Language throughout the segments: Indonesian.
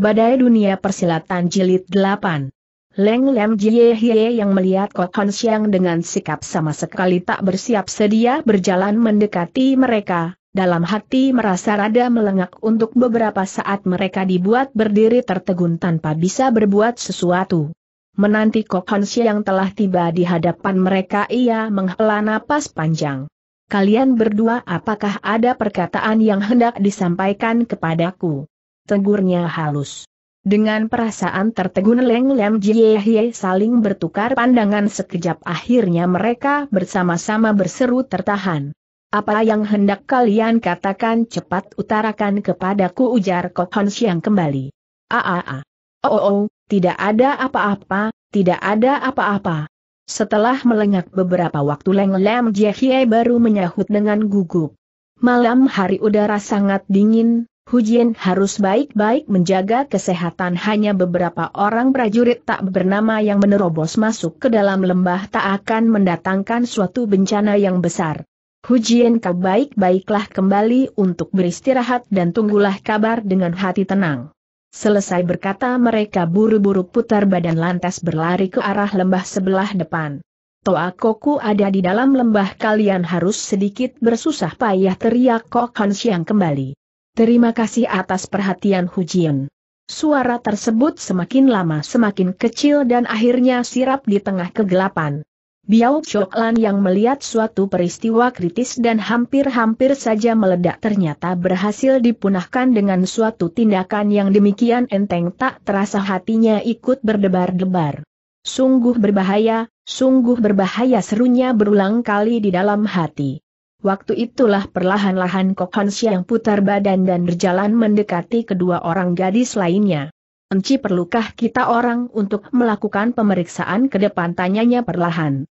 Badai Dunia Persilatan Jilid 8 Leng Lem Jie Hie yang melihat Kok Hon Siang dengan sikap sama sekali tak bersiap sedia berjalan mendekati mereka, dalam hati merasa rada melengak untuk beberapa saat mereka dibuat berdiri tertegun tanpa bisa berbuat sesuatu. Menanti Kok Hon Siang telah tiba di hadapan mereka ia menghela napas panjang. Kalian berdua apakah ada perkataan yang hendak disampaikan kepadaku? tegurnya halus. Dengan perasaan tertegun Leng Lem Jie saling bertukar pandangan sekejap akhirnya mereka bersama-sama berseru tertahan. Apa yang hendak kalian katakan cepat utarakan kepadaku ujar Hon Siang kembali. Aa. Ah, ah, ah. oh, oh, oh, tidak ada apa-apa, tidak ada apa-apa. Setelah melengak beberapa waktu Leng Lem Jie baru menyahut dengan gugup. Malam hari udara sangat dingin, Hujin harus baik-baik menjaga kesehatan hanya beberapa orang prajurit tak bernama yang menerobos masuk ke dalam lembah tak akan mendatangkan suatu bencana yang besar. Hujin kau baik-baiklah kembali untuk beristirahat dan tunggulah kabar dengan hati tenang. Selesai berkata mereka buru-buru putar badan lantas berlari ke arah lembah sebelah depan. Toa Koku ada di dalam lembah kalian harus sedikit bersusah payah teriak Kok kan Siang kembali. Terima kasih atas perhatian Hujian. Suara tersebut semakin lama semakin kecil dan akhirnya sirap di tengah kegelapan. Biao Choklan yang melihat suatu peristiwa kritis dan hampir-hampir saja meledak ternyata berhasil dipunahkan dengan suatu tindakan yang demikian enteng tak terasa hatinya ikut berdebar-debar. Sungguh berbahaya, sungguh berbahaya serunya berulang kali di dalam hati. Waktu itulah perlahan-lahan Kok Han Siang putar badan dan berjalan mendekati kedua orang gadis lainnya. Enci perlukah kita orang untuk melakukan pemeriksaan ke depan tanyanya perlahan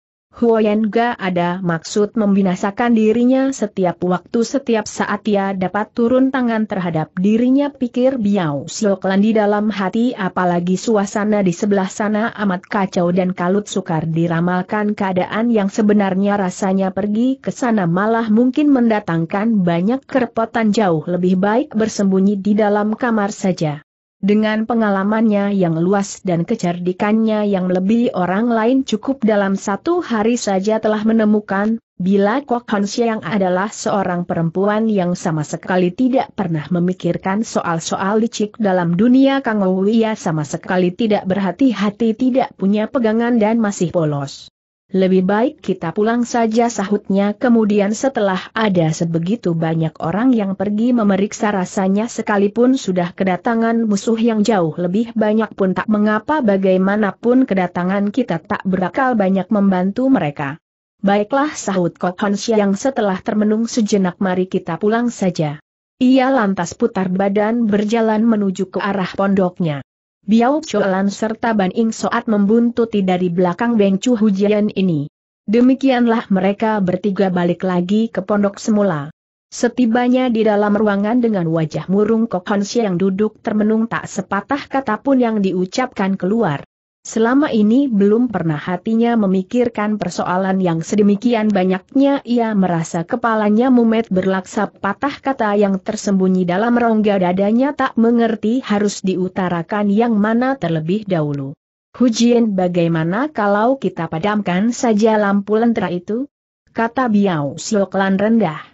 ga ada maksud membinasakan dirinya setiap waktu setiap saat ia dapat turun tangan terhadap dirinya pikir Biao Sioklan di dalam hati apalagi suasana di sebelah sana amat kacau dan kalut sukar diramalkan keadaan yang sebenarnya rasanya pergi ke sana malah mungkin mendatangkan banyak kerepotan jauh lebih baik bersembunyi di dalam kamar saja. Dengan pengalamannya yang luas dan kecerdikannya yang lebih orang lain cukup dalam satu hari saja telah menemukan, bila Kok Han Siang adalah seorang perempuan yang sama sekali tidak pernah memikirkan soal-soal licik dalam dunia Kang Ouya sama sekali tidak berhati-hati tidak punya pegangan dan masih polos. Lebih baik kita pulang saja sahutnya kemudian setelah ada sebegitu banyak orang yang pergi memeriksa rasanya sekalipun sudah kedatangan musuh yang jauh lebih banyak pun tak mengapa bagaimanapun kedatangan kita tak berakal banyak membantu mereka. Baiklah sahut Kokonsya yang setelah termenung sejenak mari kita pulang saja. Ia lantas putar badan berjalan menuju ke arah pondoknya. Biao Cholan serta Ban Ing Soat membuntuti dari belakang Beng Chu Hujian ini. Demikianlah mereka bertiga balik lagi ke pondok semula. Setibanya di dalam ruangan dengan wajah murung Kok Hon Siang duduk termenung tak sepatah kata pun yang diucapkan keluar. Selama ini belum pernah hatinya memikirkan persoalan yang sedemikian banyaknya ia merasa kepalanya mumet berlaksa patah kata yang tersembunyi dalam rongga dadanya tak mengerti harus diutarakan yang mana terlebih dahulu. Hujian bagaimana kalau kita padamkan saja lampu lentera itu? Kata Biao Sioklan rendah.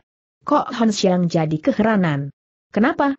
Kok Hans yang jadi keheranan. Kenapa?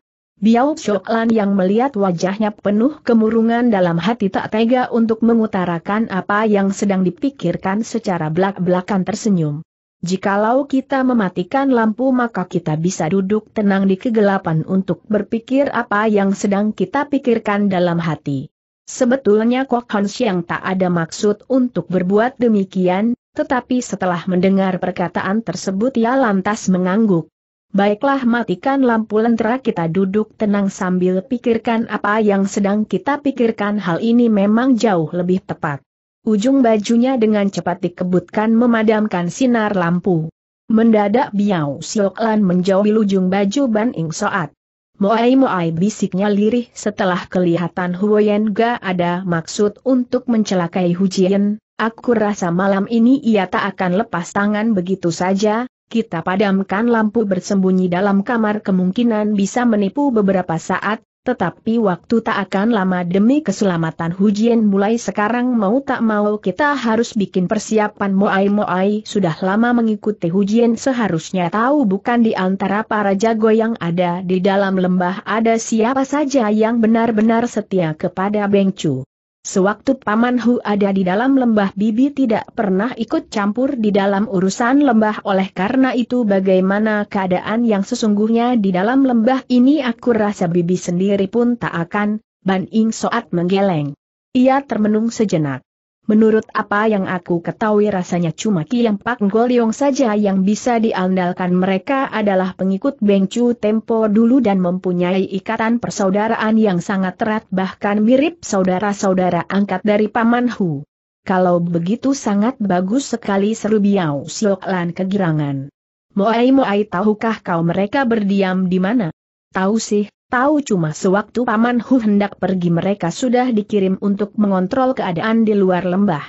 Biao Shoklan yang melihat wajahnya penuh kemurungan dalam hati tak tega untuk mengutarakan apa yang sedang dipikirkan secara belak-belakan tersenyum. Jikalau kita mematikan lampu maka kita bisa duduk tenang di kegelapan untuk berpikir apa yang sedang kita pikirkan dalam hati. Sebetulnya Kok Hans yang tak ada maksud untuk berbuat demikian, tetapi setelah mendengar perkataan tersebut ia lantas mengangguk. Baiklah matikan lampu lentera kita duduk tenang sambil pikirkan apa yang sedang kita pikirkan hal ini memang jauh lebih tepat. Ujung bajunya dengan cepat dikebutkan memadamkan sinar lampu. Mendadak Biao Sioklan menjauhi ujung baju Ban Ing Soat. Moai Moai bisiknya lirih setelah kelihatan Huoyen Ga ada maksud untuk mencelakai Hu Hujian, aku rasa malam ini ia tak akan lepas tangan begitu saja, kita padamkan lampu bersembunyi dalam kamar kemungkinan bisa menipu beberapa saat, tetapi waktu tak akan lama demi keselamatan Hujian mulai sekarang mau tak mau kita harus bikin persiapan Moai Moai sudah lama mengikuti Hujian seharusnya tahu bukan di antara para jago yang ada di dalam lembah ada siapa saja yang benar-benar setia kepada Bengcu. Sewaktu Paman Hu ada di dalam lembah Bibi tidak pernah ikut campur di dalam urusan lembah oleh karena itu bagaimana keadaan yang sesungguhnya di dalam lembah ini aku rasa Bibi sendiri pun tak akan, Ban Ing Soat menggeleng. Ia termenung sejenak. Menurut apa yang aku ketahui rasanya cuma Kiam Pak Golyong saja yang bisa diandalkan mereka adalah pengikut Beng Chu Tempo dulu dan mempunyai ikatan persaudaraan yang sangat erat bahkan mirip saudara-saudara angkat dari Paman Hu. Kalau begitu sangat bagus sekali seru Biao Siok Lan kegirangan. Moai Moai tahukah kau mereka berdiam di mana? Tahu sih, Tahu cuma sewaktu Paman Hu hendak pergi mereka sudah dikirim untuk mengontrol keadaan di luar lembah.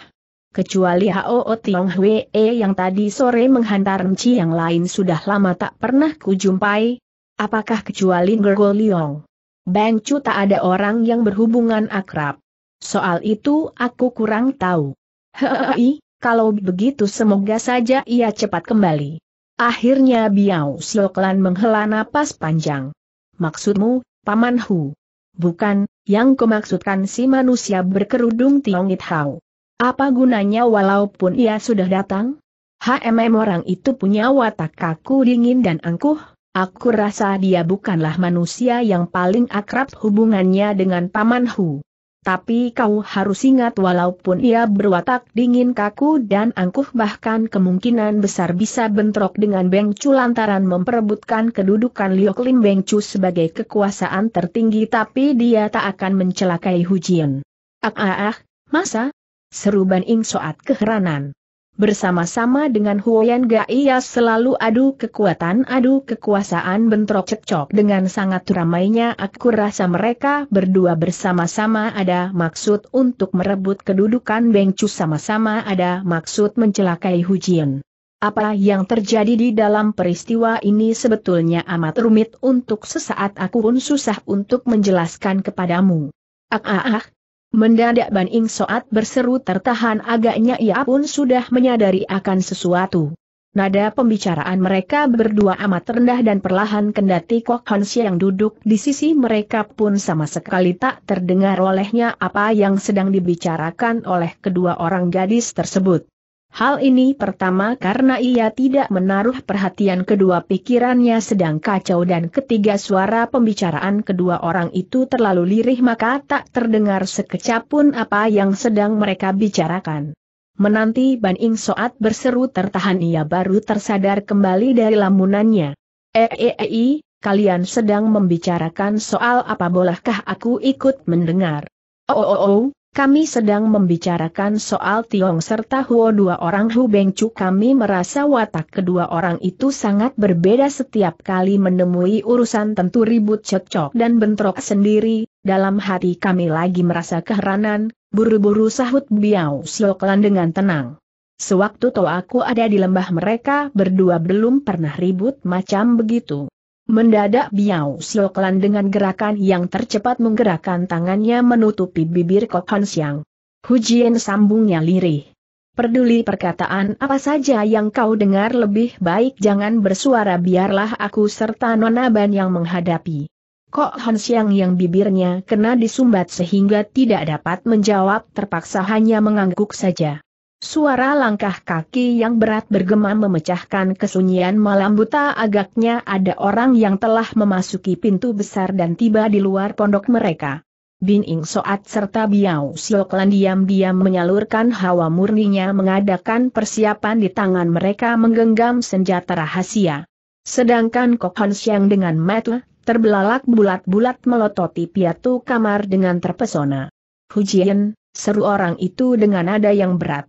Kecuali Hao Tiong Hwee yang tadi sore menghantar Nci yang lain sudah lama tak pernah kujumpai. Apakah kecuali Ngergo Liong? Bang Chu tak ada orang yang berhubungan akrab. Soal itu aku kurang tahu. Hei, kalau begitu semoga saja ia cepat kembali. Akhirnya Biao Sioklan menghela napas panjang. Maksudmu, Paman Hu? Bukan, yang kumaksudkan si manusia berkerudung It Hao. Apa gunanya walaupun ia sudah datang? HMM orang itu punya watak kaku dingin dan angkuh, aku rasa dia bukanlah manusia yang paling akrab hubungannya dengan Paman Hu tapi kau harus ingat walaupun ia berwatak dingin kaku dan angkuh bahkan kemungkinan besar bisa bentrok dengan Beng Chu lantaran memperebutkan kedudukan Liok Lim Beng Chu sebagai kekuasaan tertinggi tapi dia tak akan mencelakai Hujian. Ah ah ah, masa? Seru Ban Ing Soat keheranan. Bersama-sama dengan Huoyan Gaias selalu adu kekuatan adu kekuasaan bentrok cekcok dengan sangat ramainya aku rasa mereka berdua bersama-sama ada maksud untuk merebut kedudukan Bengcu sama-sama ada maksud mencelakai Hujian. Apa yang terjadi di dalam peristiwa ini sebetulnya amat rumit untuk sesaat aku pun susah untuk menjelaskan kepadamu. Ah ah ah, Mendadak Ban Ing Soat berseru tertahan agaknya ia pun sudah menyadari akan sesuatu. Nada pembicaraan mereka berdua amat rendah dan perlahan kendati Kok Hansi yang duduk di sisi mereka pun sama sekali tak terdengar olehnya apa yang sedang dibicarakan oleh kedua orang gadis tersebut. Hal ini pertama karena ia tidak menaruh perhatian kedua pikirannya sedang kacau dan ketiga suara pembicaraan kedua orang itu terlalu lirih maka tak terdengar sekecap pun apa yang sedang mereka bicarakan. Menanti Ban Ing Soat berseru tertahan ia baru tersadar kembali dari lamunannya. Eeei, eh, eh, eh, kalian sedang membicarakan soal apa bolehkah aku ikut mendengar? Oh oh oh, oh kami sedang membicarakan soal Tiong serta Huo dua orang Hu Beng kami merasa watak kedua orang itu sangat berbeda setiap kali menemui urusan tentu ribut cekcok dan bentrok sendiri, dalam hati kami lagi merasa keheranan, buru-buru sahut Biao Sioklan dengan tenang. Sewaktu to aku ada di lembah mereka berdua belum pernah ribut macam begitu. Mendadak Biao Sioklan dengan gerakan yang tercepat menggerakkan tangannya menutupi bibir Kok Han Siang. Jien sambungnya lirih. Peduli perkataan apa saja yang kau dengar lebih baik jangan bersuara biarlah aku serta Nona Ban yang menghadapi. Kok Han Siang yang bibirnya kena disumbat sehingga tidak dapat menjawab terpaksa hanya mengangguk saja. Suara langkah kaki yang berat bergema memecahkan kesunyian malam buta agaknya ada orang yang telah memasuki pintu besar dan tiba di luar pondok mereka. Bin Ing Soat serta Biao Sioklan diam-diam menyalurkan hawa murninya mengadakan persiapan di tangan mereka menggenggam senjata rahasia. Sedangkan Kok Kokon Siang dengan metu, terbelalak bulat-bulat melototi piatu kamar dengan terpesona. Hujian, seru orang itu dengan nada yang berat.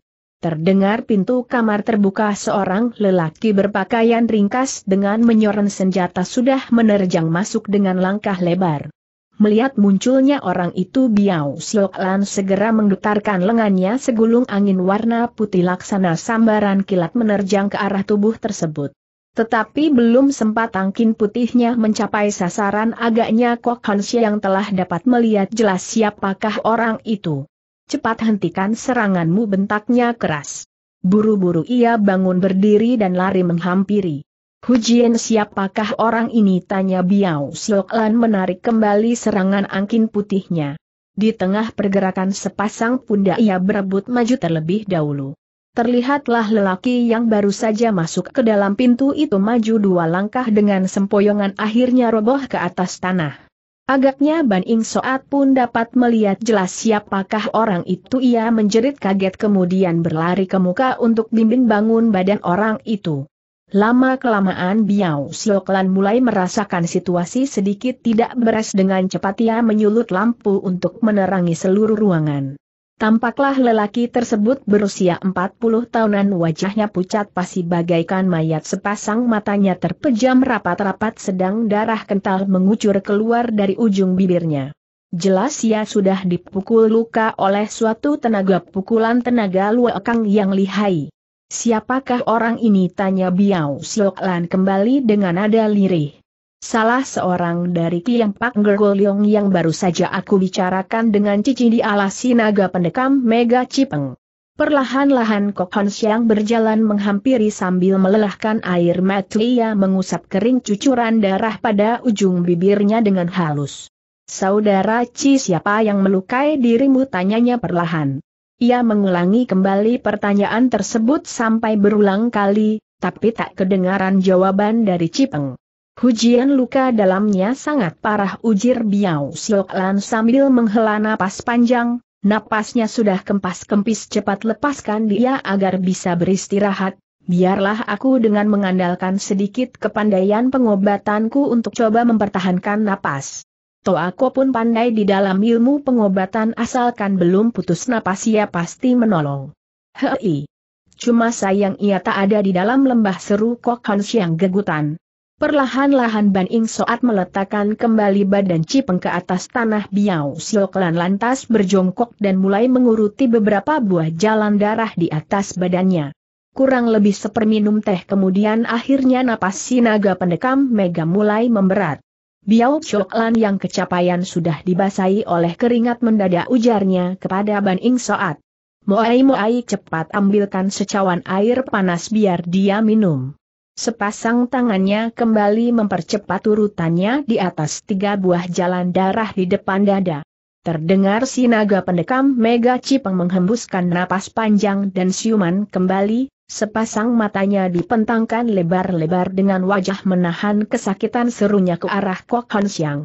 Terdengar pintu kamar terbuka seorang lelaki berpakaian ringkas dengan menyorong senjata sudah menerjang masuk dengan langkah lebar. Melihat munculnya orang itu Biao Siok segera menggetarkan lengannya segulung angin warna putih laksana sambaran kilat menerjang ke arah tubuh tersebut. Tetapi belum sempat tangkin putihnya mencapai sasaran agaknya Kok Hansi yang telah dapat melihat jelas siapakah orang itu. Cepat hentikan seranganmu bentaknya keras. Buru-buru ia bangun berdiri dan lari menghampiri. Hujian siapakah orang ini tanya Biao Sioklan menarik kembali serangan angkin putihnya. Di tengah pergerakan sepasang pundak ia berebut maju terlebih dahulu. Terlihatlah lelaki yang baru saja masuk ke dalam pintu itu maju dua langkah dengan sempoyongan akhirnya roboh ke atas tanah. Agaknya Ban Ing Soat pun dapat melihat jelas siapakah orang itu ia menjerit kaget kemudian berlari ke muka untuk bimbing bangun badan orang itu. Lama-kelamaan Biao Sioklan mulai merasakan situasi sedikit tidak beres dengan cepat ia menyulut lampu untuk menerangi seluruh ruangan. Tampaklah lelaki tersebut berusia 40 tahunan wajahnya pucat pasi bagaikan mayat sepasang matanya terpejam rapat-rapat sedang darah kental mengucur keluar dari ujung bibirnya. Jelas ia sudah dipukul luka oleh suatu tenaga pukulan tenaga luakang yang lihai. Siapakah orang ini tanya Biao Sioklan kembali dengan nada lirih. Salah seorang dari Pak Gergoliong yang baru saja aku bicarakan dengan Cici di alas naga pendekam Mega Cipeng. Perlahan-lahan Kokhon Siang berjalan menghampiri sambil melelahkan air mata ia mengusap kering cucuran darah pada ujung bibirnya dengan halus. Saudara Ci siapa yang melukai dirimu tanyanya perlahan. Ia mengulangi kembali pertanyaan tersebut sampai berulang kali, tapi tak kedengaran jawaban dari Cipeng. Hujian luka dalamnya sangat parah Ujir Biao Siok sambil menghela napas panjang, napasnya sudah kempas-kempis cepat lepaskan dia agar bisa beristirahat, biarlah aku dengan mengandalkan sedikit kepandaian pengobatanku untuk coba mempertahankan napas. aku pun pandai di dalam ilmu pengobatan asalkan belum putus napas ia pasti menolong. Hei! Cuma sayang ia tak ada di dalam lembah seru Kok Hansiang yang gegutan. Perlahan-lahan Ban Ing Soat meletakkan kembali badan Cipeng ke atas tanah Biao Sioklan lantas berjongkok dan mulai menguruti beberapa buah jalan darah di atas badannya. Kurang lebih seperminum teh kemudian akhirnya napas si naga pendekam Mega mulai memberat. Biao Sioklan yang kecapaian sudah dibasahi oleh keringat mendadak ujarnya kepada Ban Ing Soat. Moai Moai cepat ambilkan secawan air panas biar dia minum. Sepasang tangannya kembali mempercepat urutannya di atas tiga buah jalan darah di depan dada. Terdengar si naga pendekam Mega Cipeng menghembuskan napas panjang dan siuman kembali, sepasang matanya dipentangkan lebar-lebar dengan wajah menahan kesakitan serunya ke arah Kok Han Siang.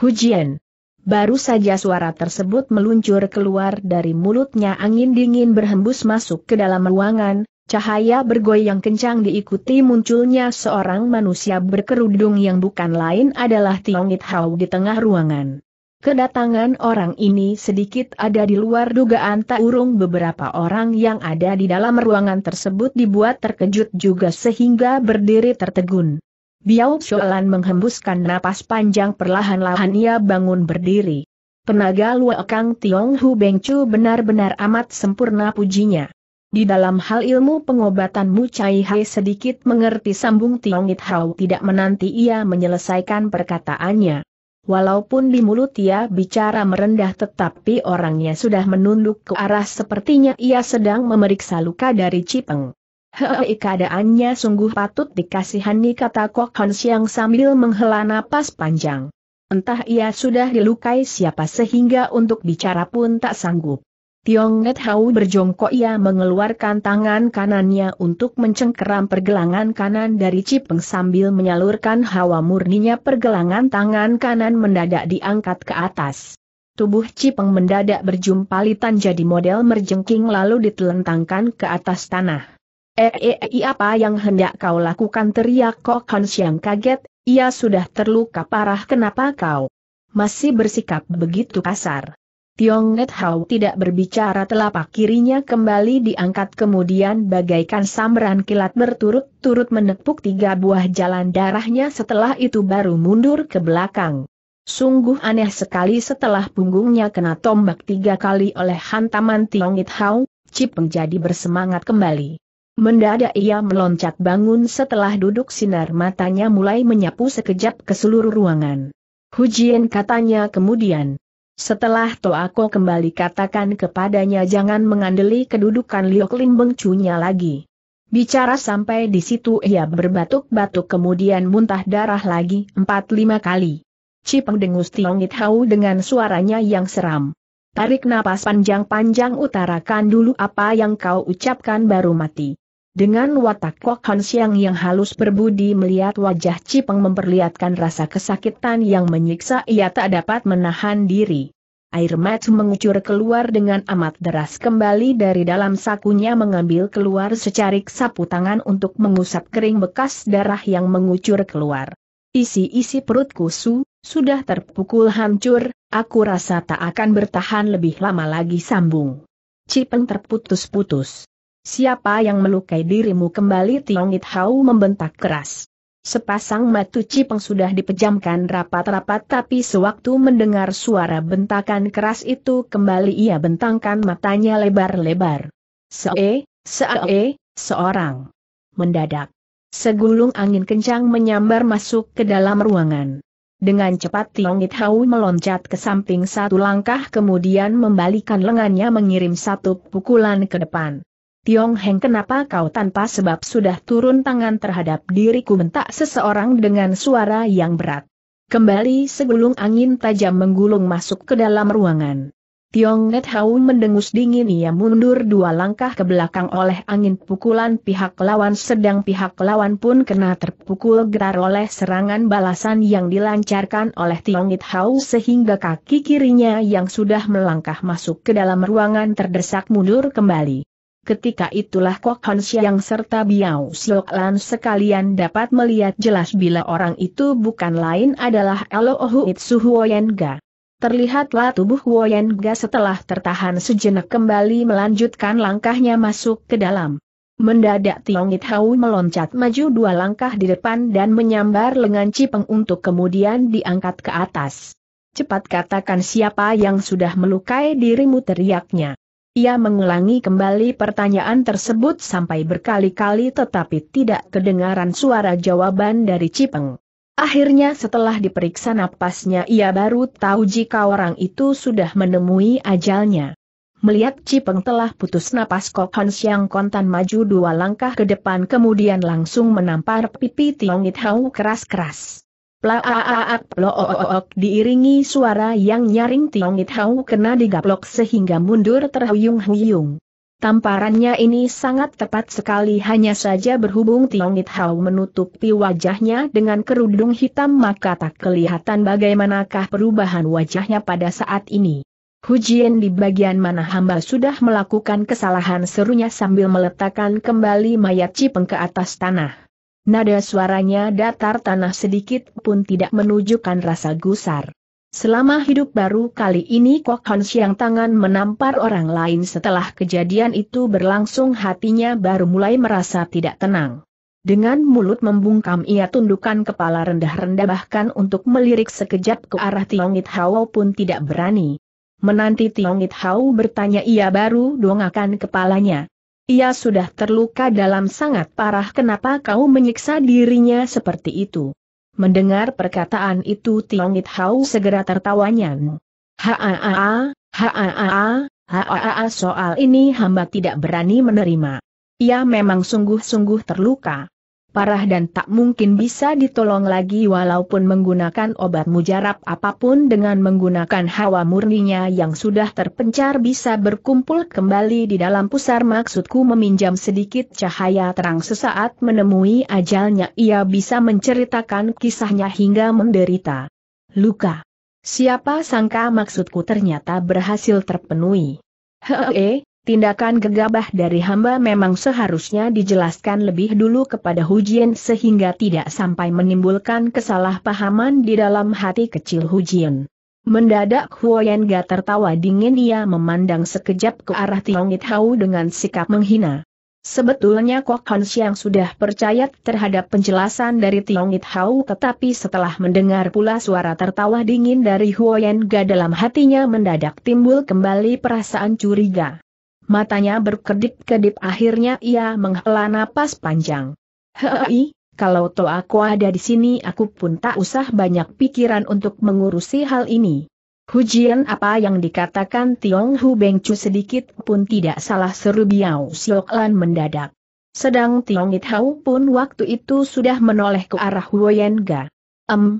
Hujian. Baru saja suara tersebut meluncur keluar dari mulutnya angin dingin berhembus masuk ke dalam ruangan, Cahaya bergoyang kencang diikuti munculnya seorang manusia berkerudung yang bukan lain adalah Tiong It Hau di tengah ruangan. Kedatangan orang ini sedikit ada di luar dugaan tak urung beberapa orang yang ada di dalam ruangan tersebut dibuat terkejut juga sehingga berdiri tertegun. Biao Xiaolan menghembuskan napas panjang perlahan-lahan ia bangun berdiri. Penaga Luo Kang Tiong Hu Beng benar-benar amat sempurna pujinya. Di dalam hal ilmu pengobatan, Chai Hai sedikit mengerti sambung It Hau tidak menanti ia menyelesaikan perkataannya. Walaupun di mulut ia bicara merendah tetapi orangnya sudah menunduk ke arah sepertinya ia sedang memeriksa luka dari Cipeng. Hei keadaannya sungguh patut dikasihani kata Kok Han Siang sambil menghela napas panjang. Entah ia sudah dilukai siapa sehingga untuk bicara pun tak sanggup. Tiong Net Hau berjongkok ia mengeluarkan tangan kanannya untuk mencengkeram pergelangan kanan dari Cipeng sambil menyalurkan hawa murninya pergelangan tangan kanan mendadak diangkat ke atas. Tubuh Cipeng mendadak berjumpalitan jadi model merjengking lalu ditelentangkan ke atas tanah. Eei eh, eh, eh, iya, apa yang hendak kau lakukan teriak Kok Hans yang kaget, ia sudah terluka parah kenapa kau masih bersikap begitu kasar. Tiong Net Hau tidak berbicara telapak kirinya kembali diangkat kemudian bagaikan sambaran kilat berturut-turut menepuk tiga buah jalan darahnya setelah itu baru mundur ke belakang. Sungguh aneh sekali setelah punggungnya kena tombak tiga kali oleh hantaman Tiong Net Hau, Chip menjadi bersemangat kembali. Mendadak ia meloncat bangun setelah duduk sinar matanya mulai menyapu sekejap ke seluruh ruangan. Hujian katanya kemudian. Setelah Toako kembali katakan kepadanya jangan mengandeli kedudukan Liok Lim Bengcunya lagi. Bicara sampai di situ ia berbatuk-batuk kemudian muntah darah lagi empat lima kali. Cipeng dengus Tiongit Hau dengan suaranya yang seram. Tarik napas panjang-panjang utarakan dulu apa yang kau ucapkan baru mati. Dengan watak Kok Han Siang yang halus berbudi melihat wajah Cipeng memperlihatkan rasa kesakitan yang menyiksa ia tak dapat menahan diri. Air mata mengucur keluar dengan amat deras kembali dari dalam sakunya mengambil keluar secarik sapu tangan untuk mengusap kering bekas darah yang mengucur keluar. Isi-isi perut kusu, sudah terpukul hancur, aku rasa tak akan bertahan lebih lama lagi sambung. Cipeng terputus-putus. Siapa yang melukai dirimu kembali Tiong It Hau membentak keras. Sepasang mata Cipeng sudah dipejamkan rapat-rapat tapi sewaktu mendengar suara bentakan keras itu kembali ia bentangkan matanya lebar-lebar. Se-e, se-e, seorang. Mendadak. Segulung angin kencang menyambar masuk ke dalam ruangan. Dengan cepat Tiong It Hau meloncat ke samping satu langkah kemudian membalikan lengannya mengirim satu pukulan ke depan. Tiong Heng kenapa kau tanpa sebab sudah turun tangan terhadap diriku mentak seseorang dengan suara yang berat. Kembali segulung angin tajam menggulung masuk ke dalam ruangan. Tiong Net Hau mendengus dingin ia mundur dua langkah ke belakang oleh angin pukulan pihak lawan sedang pihak lawan pun kena terpukul gerar oleh serangan balasan yang dilancarkan oleh Tiong Net Hau sehingga kaki kirinya yang sudah melangkah masuk ke dalam ruangan terdesak mundur kembali ketika itulah Kok Hon Siang serta Biao Siok Lan sekalian dapat melihat jelas bila orang itu bukan lain adalah Elo Ohu Itsu Huoyenga. Terlihatlah tubuh Huoyenga setelah tertahan sejenak kembali melanjutkan langkahnya masuk ke dalam. Mendadak It Hau meloncat maju dua langkah di depan dan menyambar lengan Cipeng untuk kemudian diangkat ke atas. Cepat katakan siapa yang sudah melukai dirimu teriaknya. Ia mengulangi kembali pertanyaan tersebut sampai berkali-kali tetapi tidak kedengaran suara jawaban dari Cipeng. Akhirnya setelah diperiksa napasnya ia baru tahu jika orang itu sudah menemui ajalnya. Melihat Cipeng telah putus napas Kok Han Siang kontan maju dua langkah ke depan kemudian langsung menampar pipi Tiong It Hau keras-keras. Plaaak plook diiringi suara yang nyaring Tiongit Hau kena digaplok sehingga mundur terhuyung-huyung. Tamparannya ini sangat tepat sekali hanya saja berhubung Tiongit Hau menutupi wajahnya dengan kerudung hitam maka tak kelihatan bagaimanakah perubahan wajahnya pada saat ini. Hujian di bagian mana hamba sudah melakukan kesalahan serunya sambil meletakkan kembali mayat Cipeng ke atas tanah. Nada suaranya datar tanah sedikit pun tidak menunjukkan rasa gusar. Selama hidup baru kali ini Kok Han Siang tangan menampar orang lain setelah kejadian itu berlangsung hatinya baru mulai merasa tidak tenang. Dengan mulut membungkam ia tundukkan kepala rendah-rendah bahkan untuk melirik sekejap ke arah Tiongit Hao pun tidak berani. Menanti Tiongit Hao bertanya ia baru dongakan kepalanya. Ia sudah terluka dalam sangat parah kenapa kau menyiksa dirinya seperti itu. Mendengar perkataan itu Tiong It Hao segera tertawanya. Haa, haa, haa, soal ini hamba tidak berani menerima. Ia memang sungguh-sungguh terluka parah dan tak mungkin bisa ditolong lagi walaupun menggunakan obat mujarab apapun dengan menggunakan hawa murninya yang sudah terpencar bisa berkumpul kembali di dalam pusar maksudku meminjam sedikit cahaya terang sesaat menemui ajalnya ia bisa menceritakan kisahnya hingga menderita. Luka. Siapa sangka maksudku ternyata berhasil terpenuhi. Hehehe, Tindakan gegabah dari hamba memang seharusnya dijelaskan lebih dulu kepada Hujin sehingga tidak sampai menimbulkan kesalahpahaman di dalam hati kecil Hujin. Mendadak Huoyan Ga tertawa dingin ia memandang sekejap ke arah Tiongit Hau dengan sikap menghina. Sebetulnya Kok Han Xiang sudah percaya terhadap penjelasan dari Tiongit Hau tetapi setelah mendengar pula suara tertawa dingin dari Huoyan Ga dalam hatinya mendadak timbul kembali perasaan curiga. Matanya berkedip-kedip akhirnya ia menghela napas panjang. Hei, kalau to aku ada di sini aku pun tak usah banyak pikiran untuk mengurusi hal ini. Hujian apa yang dikatakan Tiong Hu Beng Chu sedikit pun tidak salah seru Biao Siok Lan mendadak. Sedang Tiong It Hau pun waktu itu sudah menoleh ke arah Huo Yen Ga. Em, um,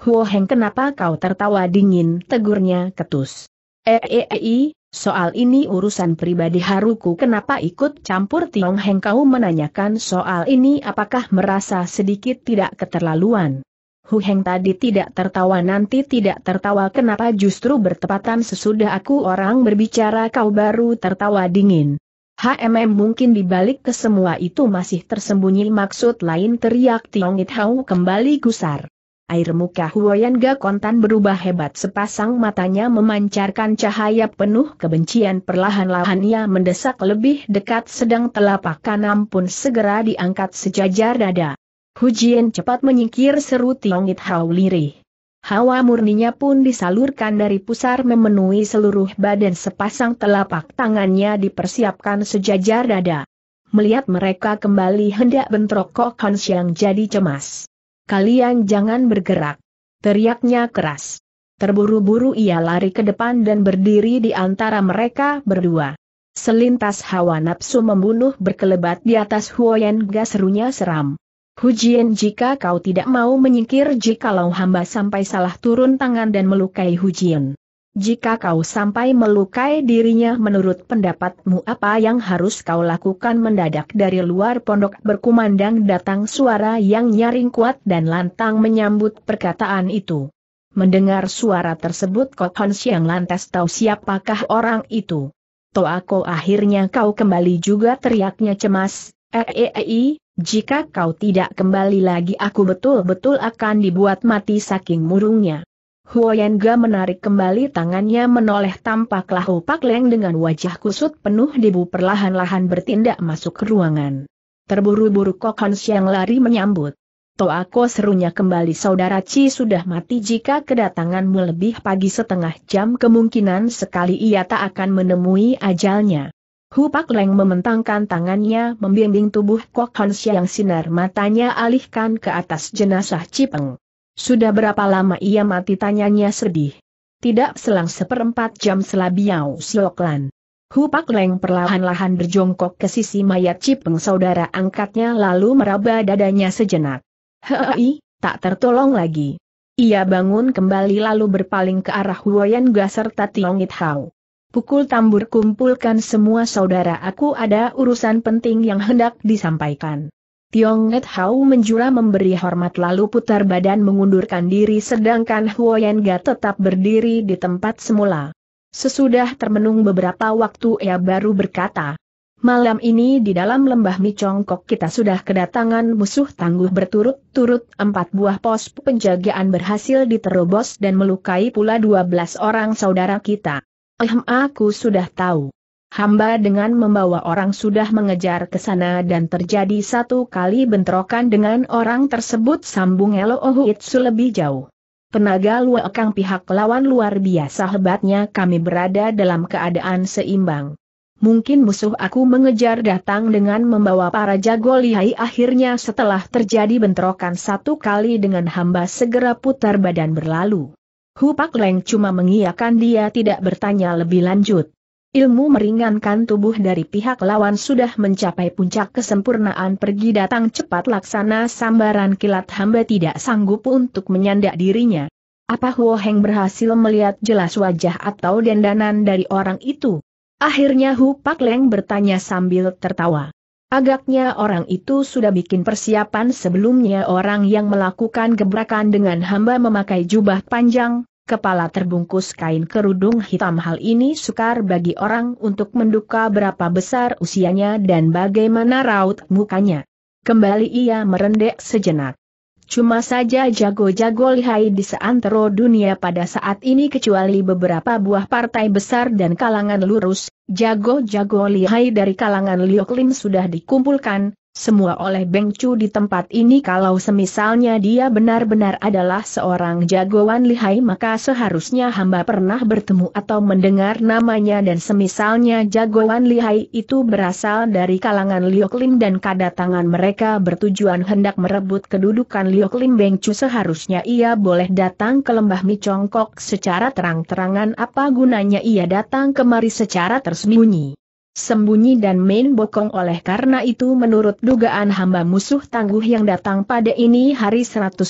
Huo Heng kenapa kau tertawa dingin tegurnya ketus. eh, -e -e Soal ini urusan pribadi Haruku kenapa ikut campur Tiong Heng kau menanyakan soal ini apakah merasa sedikit tidak keterlaluan. Hu Heng tadi tidak tertawa nanti tidak tertawa kenapa justru bertepatan sesudah aku orang berbicara kau baru tertawa dingin. HMM mungkin dibalik ke semua itu masih tersembunyi maksud lain teriak Tiong It Hau kembali gusar air muka Huoyan kontan berubah hebat sepasang matanya memancarkan cahaya penuh kebencian perlahan-lahan ia mendesak lebih dekat sedang telapak kanan pun segera diangkat sejajar dada. Hujian cepat menyingkir seru Tiongit Hao lirih. Hawa murninya pun disalurkan dari pusar memenuhi seluruh badan sepasang telapak tangannya dipersiapkan sejajar dada. Melihat mereka kembali hendak bentrok Kok Hon Siang jadi cemas. Kalian jangan bergerak. Teriaknya keras. Terburu-buru ia lari ke depan dan berdiri di antara mereka berdua. Selintas hawa nafsu membunuh berkelebat di atas Huoyan Ga serunya seram. Hujian jika kau tidak mau menyingkir jikalau hamba sampai salah turun tangan dan melukai Hujian. Jika kau sampai melukai dirinya menurut pendapatmu apa yang harus kau lakukan mendadak dari luar pondok berkumandang datang suara yang nyaring kuat dan lantang menyambut perkataan itu. Mendengar suara tersebut Kothon Siang lantas tahu siapakah orang itu. aku akhirnya kau kembali juga teriaknya cemas, eee, eh, eh, eh, jika kau tidak kembali lagi aku betul-betul akan dibuat mati saking murungnya. Huoyenga menarik kembali tangannya menoleh tampaklah Pak Leng dengan wajah kusut penuh debu perlahan-lahan bertindak masuk ke ruangan. Terburu-buru Kokons Siang lari menyambut. aku serunya kembali saudara Ci sudah mati jika kedatanganmu lebih pagi setengah jam kemungkinan sekali ia tak akan menemui ajalnya. Hu Pak Leng mementangkan tangannya membimbing tubuh Kokons Siang sinar matanya alihkan ke atas jenazah Cipeng. Sudah berapa lama ia mati tanyanya sedih. Tidak selang seperempat jam selabiau sioklan. Hupak Leng perlahan-lahan berjongkok ke sisi mayat Cipeng saudara angkatnya lalu meraba dadanya sejenak. Hei, tak tertolong lagi. Ia bangun kembali lalu berpaling ke arah Huoyan Ga serta It Hao. Pukul tambur kumpulkan semua saudara aku ada urusan penting yang hendak disampaikan. Tiong Net Hao menjura memberi hormat lalu putar badan mengundurkan diri sedangkan Huoyan Ga tetap berdiri di tempat semula. Sesudah termenung beberapa waktu ia baru berkata, Malam ini di dalam lembah Micongkok kita sudah kedatangan musuh tangguh berturut-turut empat buah pos penjagaan berhasil diterobos dan melukai pula dua belas orang saudara kita. Ehm aku sudah tahu. Hamba dengan membawa orang sudah mengejar ke sana dan terjadi satu kali bentrokan dengan orang tersebut sambung Elo Ohuitsu lebih jauh. Penaga luakang pihak lawan luar biasa hebatnya kami berada dalam keadaan seimbang. Mungkin musuh aku mengejar datang dengan membawa para jago lihai akhirnya setelah terjadi bentrokan satu kali dengan hamba segera putar badan berlalu. Hupak Leng cuma mengiyakan dia tidak bertanya lebih lanjut. Ilmu meringankan tubuh dari pihak lawan sudah mencapai puncak kesempurnaan pergi datang cepat laksana sambaran kilat hamba tidak sanggup untuk menyandak dirinya. Apa Huo Heng berhasil melihat jelas wajah atau dendanan dari orang itu? Akhirnya Hu Pak Leng bertanya sambil tertawa. Agaknya orang itu sudah bikin persiapan sebelumnya orang yang melakukan gebrakan dengan hamba memakai jubah panjang, kepala terbungkus kain kerudung hitam hal ini sukar bagi orang untuk menduka berapa besar usianya dan bagaimana raut mukanya. Kembali ia merendek sejenak. Cuma saja jago-jago lihai di seantero dunia pada saat ini kecuali beberapa buah partai besar dan kalangan lurus, jago-jago lihai dari kalangan lioklim sudah dikumpulkan, semua oleh Beng Chu di tempat ini kalau semisalnya dia benar-benar adalah seorang jagoan lihai maka seharusnya hamba pernah bertemu atau mendengar namanya dan semisalnya jagoan lihai itu berasal dari kalangan Lioklim dan kedatangan mereka bertujuan hendak merebut kedudukan Lioklim Beng Chu seharusnya ia boleh datang ke lembah Micongkok secara terang-terangan apa gunanya ia datang kemari secara tersembunyi. Sembunyi dan main bokong oleh karena itu menurut dugaan hamba musuh tangguh yang datang pada ini hari 100%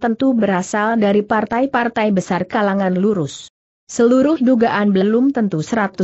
tentu berasal dari partai-partai besar kalangan lurus. Seluruh dugaan belum tentu 100%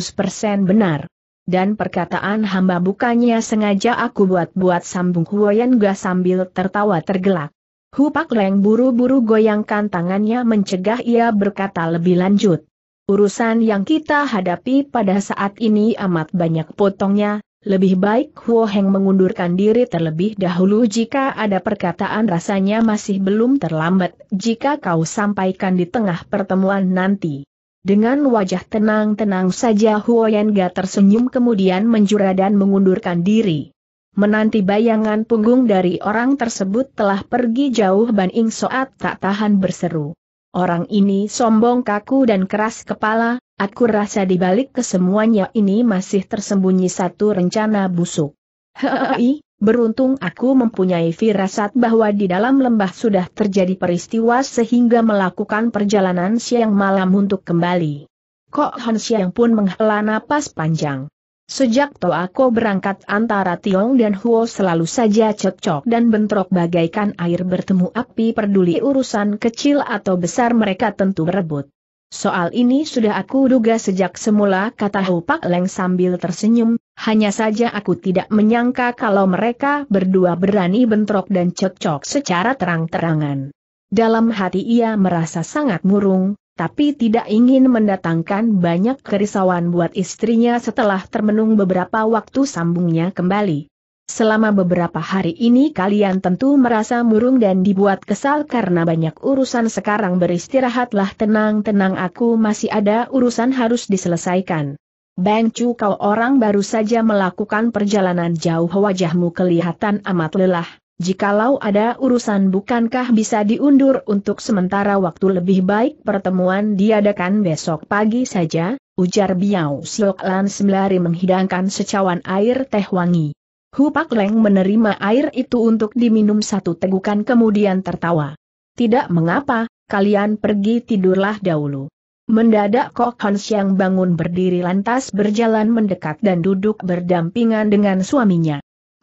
benar. Dan perkataan hamba bukannya sengaja aku buat-buat sambung Huoyan Ga sambil tertawa tergelak. Hupak Leng buru-buru goyangkan tangannya mencegah ia berkata lebih lanjut. Urusan yang kita hadapi pada saat ini amat banyak potongnya, lebih baik Huo Heng mengundurkan diri terlebih dahulu jika ada perkataan rasanya masih belum terlambat jika kau sampaikan di tengah pertemuan nanti. Dengan wajah tenang-tenang saja Huo Yenga tersenyum kemudian menjura dan mengundurkan diri. Menanti bayangan punggung dari orang tersebut telah pergi jauh Ban Ing Soat tak tahan berseru. Orang ini sombong kaku dan keras kepala, aku rasa di balik kesemuanya ini masih tersembunyi satu rencana busuk. Hei, beruntung aku mempunyai firasat bahwa di dalam lembah sudah terjadi peristiwa sehingga melakukan perjalanan siang malam untuk kembali. Kok Hansiang pun menghela napas panjang. Sejak Toako berangkat antara Tiong dan Huo selalu saja cekcok dan bentrok bagaikan air bertemu api peduli urusan kecil atau besar mereka tentu berebut. Soal ini sudah aku duga sejak semula kata Hu Pak Leng sambil tersenyum, hanya saja aku tidak menyangka kalau mereka berdua berani bentrok dan cekcok secara terang-terangan. Dalam hati ia merasa sangat murung, tapi tidak ingin mendatangkan banyak kerisauan buat istrinya setelah termenung beberapa waktu sambungnya kembali. Selama beberapa hari ini kalian tentu merasa murung dan dibuat kesal karena banyak urusan sekarang beristirahatlah tenang-tenang aku masih ada urusan harus diselesaikan. Bang Chu kau orang baru saja melakukan perjalanan jauh wajahmu kelihatan amat lelah. Jikalau ada urusan bukankah bisa diundur untuk sementara waktu lebih baik pertemuan diadakan besok pagi saja, ujar Biao Siok Lan sembari menghidangkan secawan air teh wangi. Hu Pak Leng menerima air itu untuk diminum satu tegukan kemudian tertawa. Tidak mengapa, kalian pergi tidurlah dahulu. Mendadak Kok Hans yang bangun berdiri lantas berjalan mendekat dan duduk berdampingan dengan suaminya.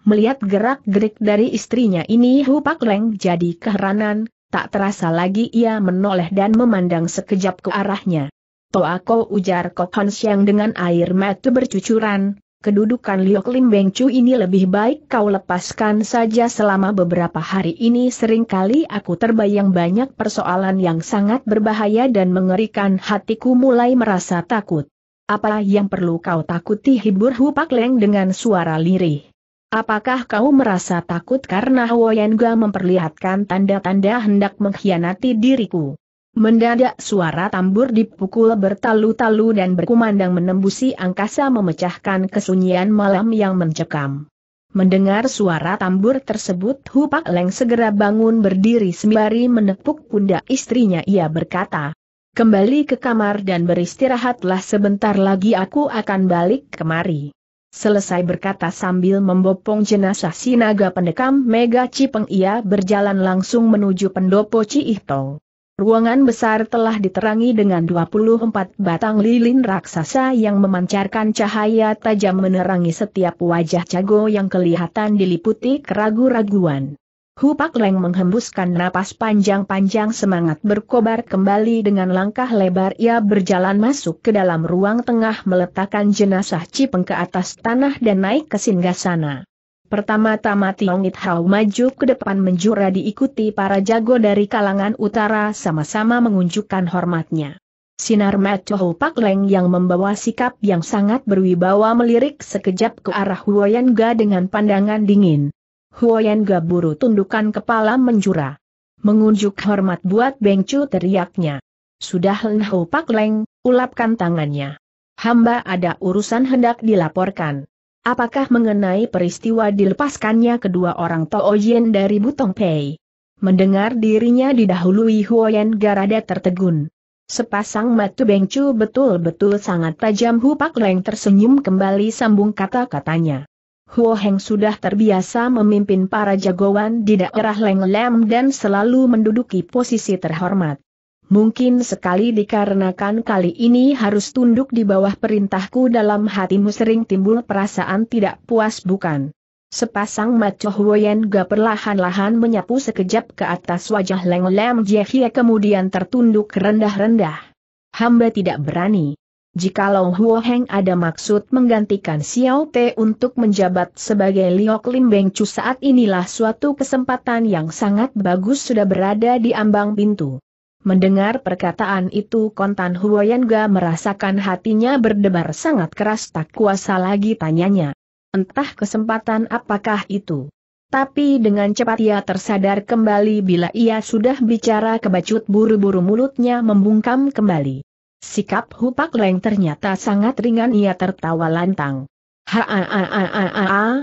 Melihat gerak-gerik dari istrinya ini Hu Pak Leng jadi keheranan, tak terasa lagi ia menoleh dan memandang sekejap ke arahnya. aku ujar Hon Siang dengan air mata bercucuran, kedudukan Liok Lim Beng Chu ini lebih baik kau lepaskan saja selama beberapa hari ini seringkali aku terbayang banyak persoalan yang sangat berbahaya dan mengerikan hatiku mulai merasa takut. Apa yang perlu kau takuti hibur Hu Pak Leng dengan suara lirih. Apakah kau merasa takut karena Huoyenga memperlihatkan tanda-tanda hendak mengkhianati diriku? Mendadak suara tambur dipukul bertalu-talu dan berkumandang menembusi angkasa memecahkan kesunyian malam yang mencekam. Mendengar suara tambur tersebut Hupak Leng segera bangun berdiri sembari menepuk pundak istrinya ia berkata. Kembali ke kamar dan beristirahatlah sebentar lagi aku akan balik kemari. Selesai berkata sambil membopong jenazah sinaga pendekam Mega Cipeng ia berjalan langsung menuju pendopo Ciihtong. Ruangan besar telah diterangi dengan 24 batang lilin raksasa yang memancarkan cahaya tajam menerangi setiap wajah cago yang kelihatan diliputi keragu-raguan. Hupak Leng menghembuskan napas panjang-panjang semangat berkobar kembali dengan langkah lebar ia berjalan masuk ke dalam ruang tengah meletakkan jenazah Cipeng ke atas tanah dan naik ke singgasana. Pertama-tama Tiong It Hau maju ke depan menjura diikuti para jago dari kalangan utara sama-sama mengunjukkan hormatnya. Sinar mata Hupak Leng yang membawa sikap yang sangat berwibawa melirik sekejap ke arah Huoyan Ga dengan pandangan dingin. Huoyen Gaburu tundukan kepala menjura. Mengunjuk hormat buat Beng teriaknya. Sudah Lenho Pak Leng, ulapkan tangannya. Hamba ada urusan hendak dilaporkan. Apakah mengenai peristiwa dilepaskannya kedua orang Tooyen dari Butong Pei? Mendengar dirinya didahului Huoyen Garada tertegun. Sepasang mata Bengcu betul-betul sangat tajam Hupak Leng tersenyum kembali sambung kata-katanya. Huo Heng sudah terbiasa memimpin para jagoan di daerah Leng Lem dan selalu menduduki posisi terhormat. Mungkin sekali dikarenakan kali ini harus tunduk di bawah perintahku dalam hatimu sering timbul perasaan tidak puas bukan? Sepasang maco ga perlahan-lahan menyapu sekejap ke atas wajah Leng Lem kemudian tertunduk rendah-rendah. Hamba tidak berani. Jikalau Huo Heng ada maksud menggantikan Xiao Te untuk menjabat sebagai Liok Lim Beng Chu saat inilah suatu kesempatan yang sangat bagus sudah berada di ambang pintu. Mendengar perkataan itu kontan Ga merasakan hatinya berdebar sangat keras tak kuasa lagi tanyanya. Entah kesempatan apakah itu. Tapi dengan cepat ia tersadar kembali bila ia sudah bicara kebacut buru-buru mulutnya membungkam kembali. Sikap Hupak Leng ternyata sangat ringan ia tertawa lantang. ha ha ha ha ha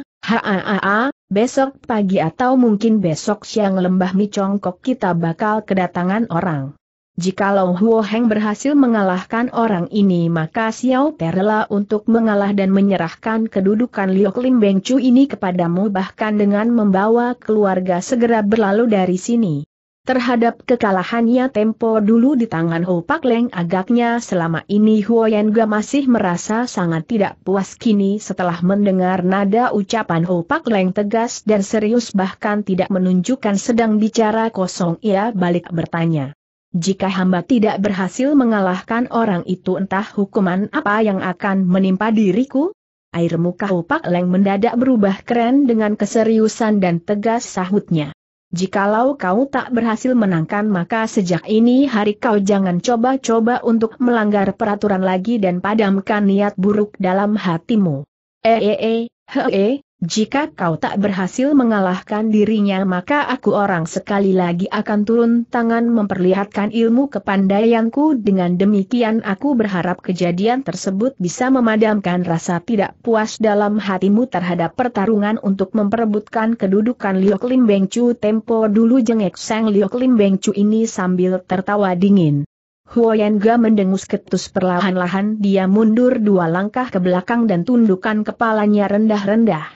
ha ha ha ha besok pagi atau mungkin besok siang lembah Micongkok kita bakal kedatangan orang. Jikalau Huo Heng berhasil mengalahkan orang ini maka Xiao Perla untuk mengalah dan menyerahkan kedudukan Liok Lim Beng Chu ini kepadamu bahkan dengan membawa keluarga segera berlalu dari sini. Terhadap kekalahannya tempo dulu di tangan Ho Pak Leng agaknya selama ini Huo Huoyenga masih merasa sangat tidak puas kini setelah mendengar nada ucapan Ho Pak Leng tegas dan serius bahkan tidak menunjukkan sedang bicara kosong ia balik bertanya. Jika hamba tidak berhasil mengalahkan orang itu entah hukuman apa yang akan menimpa diriku? Air muka Ho Pak Leng mendadak berubah keren dengan keseriusan dan tegas sahutnya. Jikalau kau tak berhasil menangkan maka sejak ini hari kau jangan coba-coba untuk melanggar peraturan lagi dan padamkan niat buruk dalam hatimu. Eee, eh, eh, eh, hee, jika kau tak berhasil mengalahkan dirinya maka aku orang sekali lagi akan turun tangan memperlihatkan ilmu kepandaianku dengan demikian aku berharap kejadian tersebut bisa memadamkan rasa tidak puas dalam hatimu terhadap pertarungan untuk memperebutkan kedudukan Liok Lim Beng Chu tempo dulu jengek sang Liok Lim Beng Chu ini sambil tertawa dingin. Huoyenga mendengus ketus perlahan-lahan dia mundur dua langkah ke belakang dan tundukkan kepalanya rendah-rendah.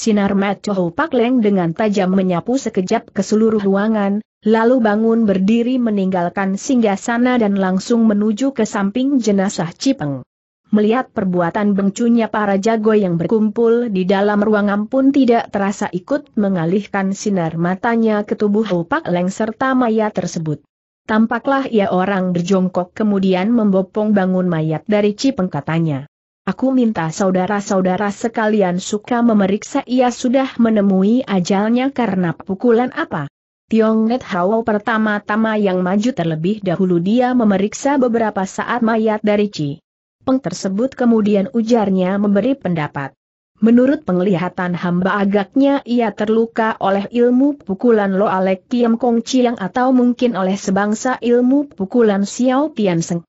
Sinar Macoho Pak Leng dengan tajam menyapu sekejap ke seluruh ruangan, lalu bangun berdiri meninggalkan singgasana dan langsung menuju ke samping jenazah Cipeng. Melihat perbuatan bengcunya para jago yang berkumpul di dalam ruangan pun tidak terasa ikut mengalihkan sinar matanya ke tubuh Pak Leng serta mayat tersebut. Tampaklah ia orang berjongkok kemudian membopong bangun mayat dari Cipeng katanya. Aku minta saudara-saudara sekalian suka memeriksa ia sudah menemui ajalnya karena pukulan apa. Tiong Net Hao pertama-tama yang maju terlebih dahulu dia memeriksa beberapa saat mayat dari Ci. Peng tersebut kemudian ujarnya memberi pendapat. Menurut penglihatan hamba agaknya ia terluka oleh ilmu pukulan Lo Alek Tiam Kong Chiang atau mungkin oleh sebangsa ilmu pukulan Xiao Tian Seng.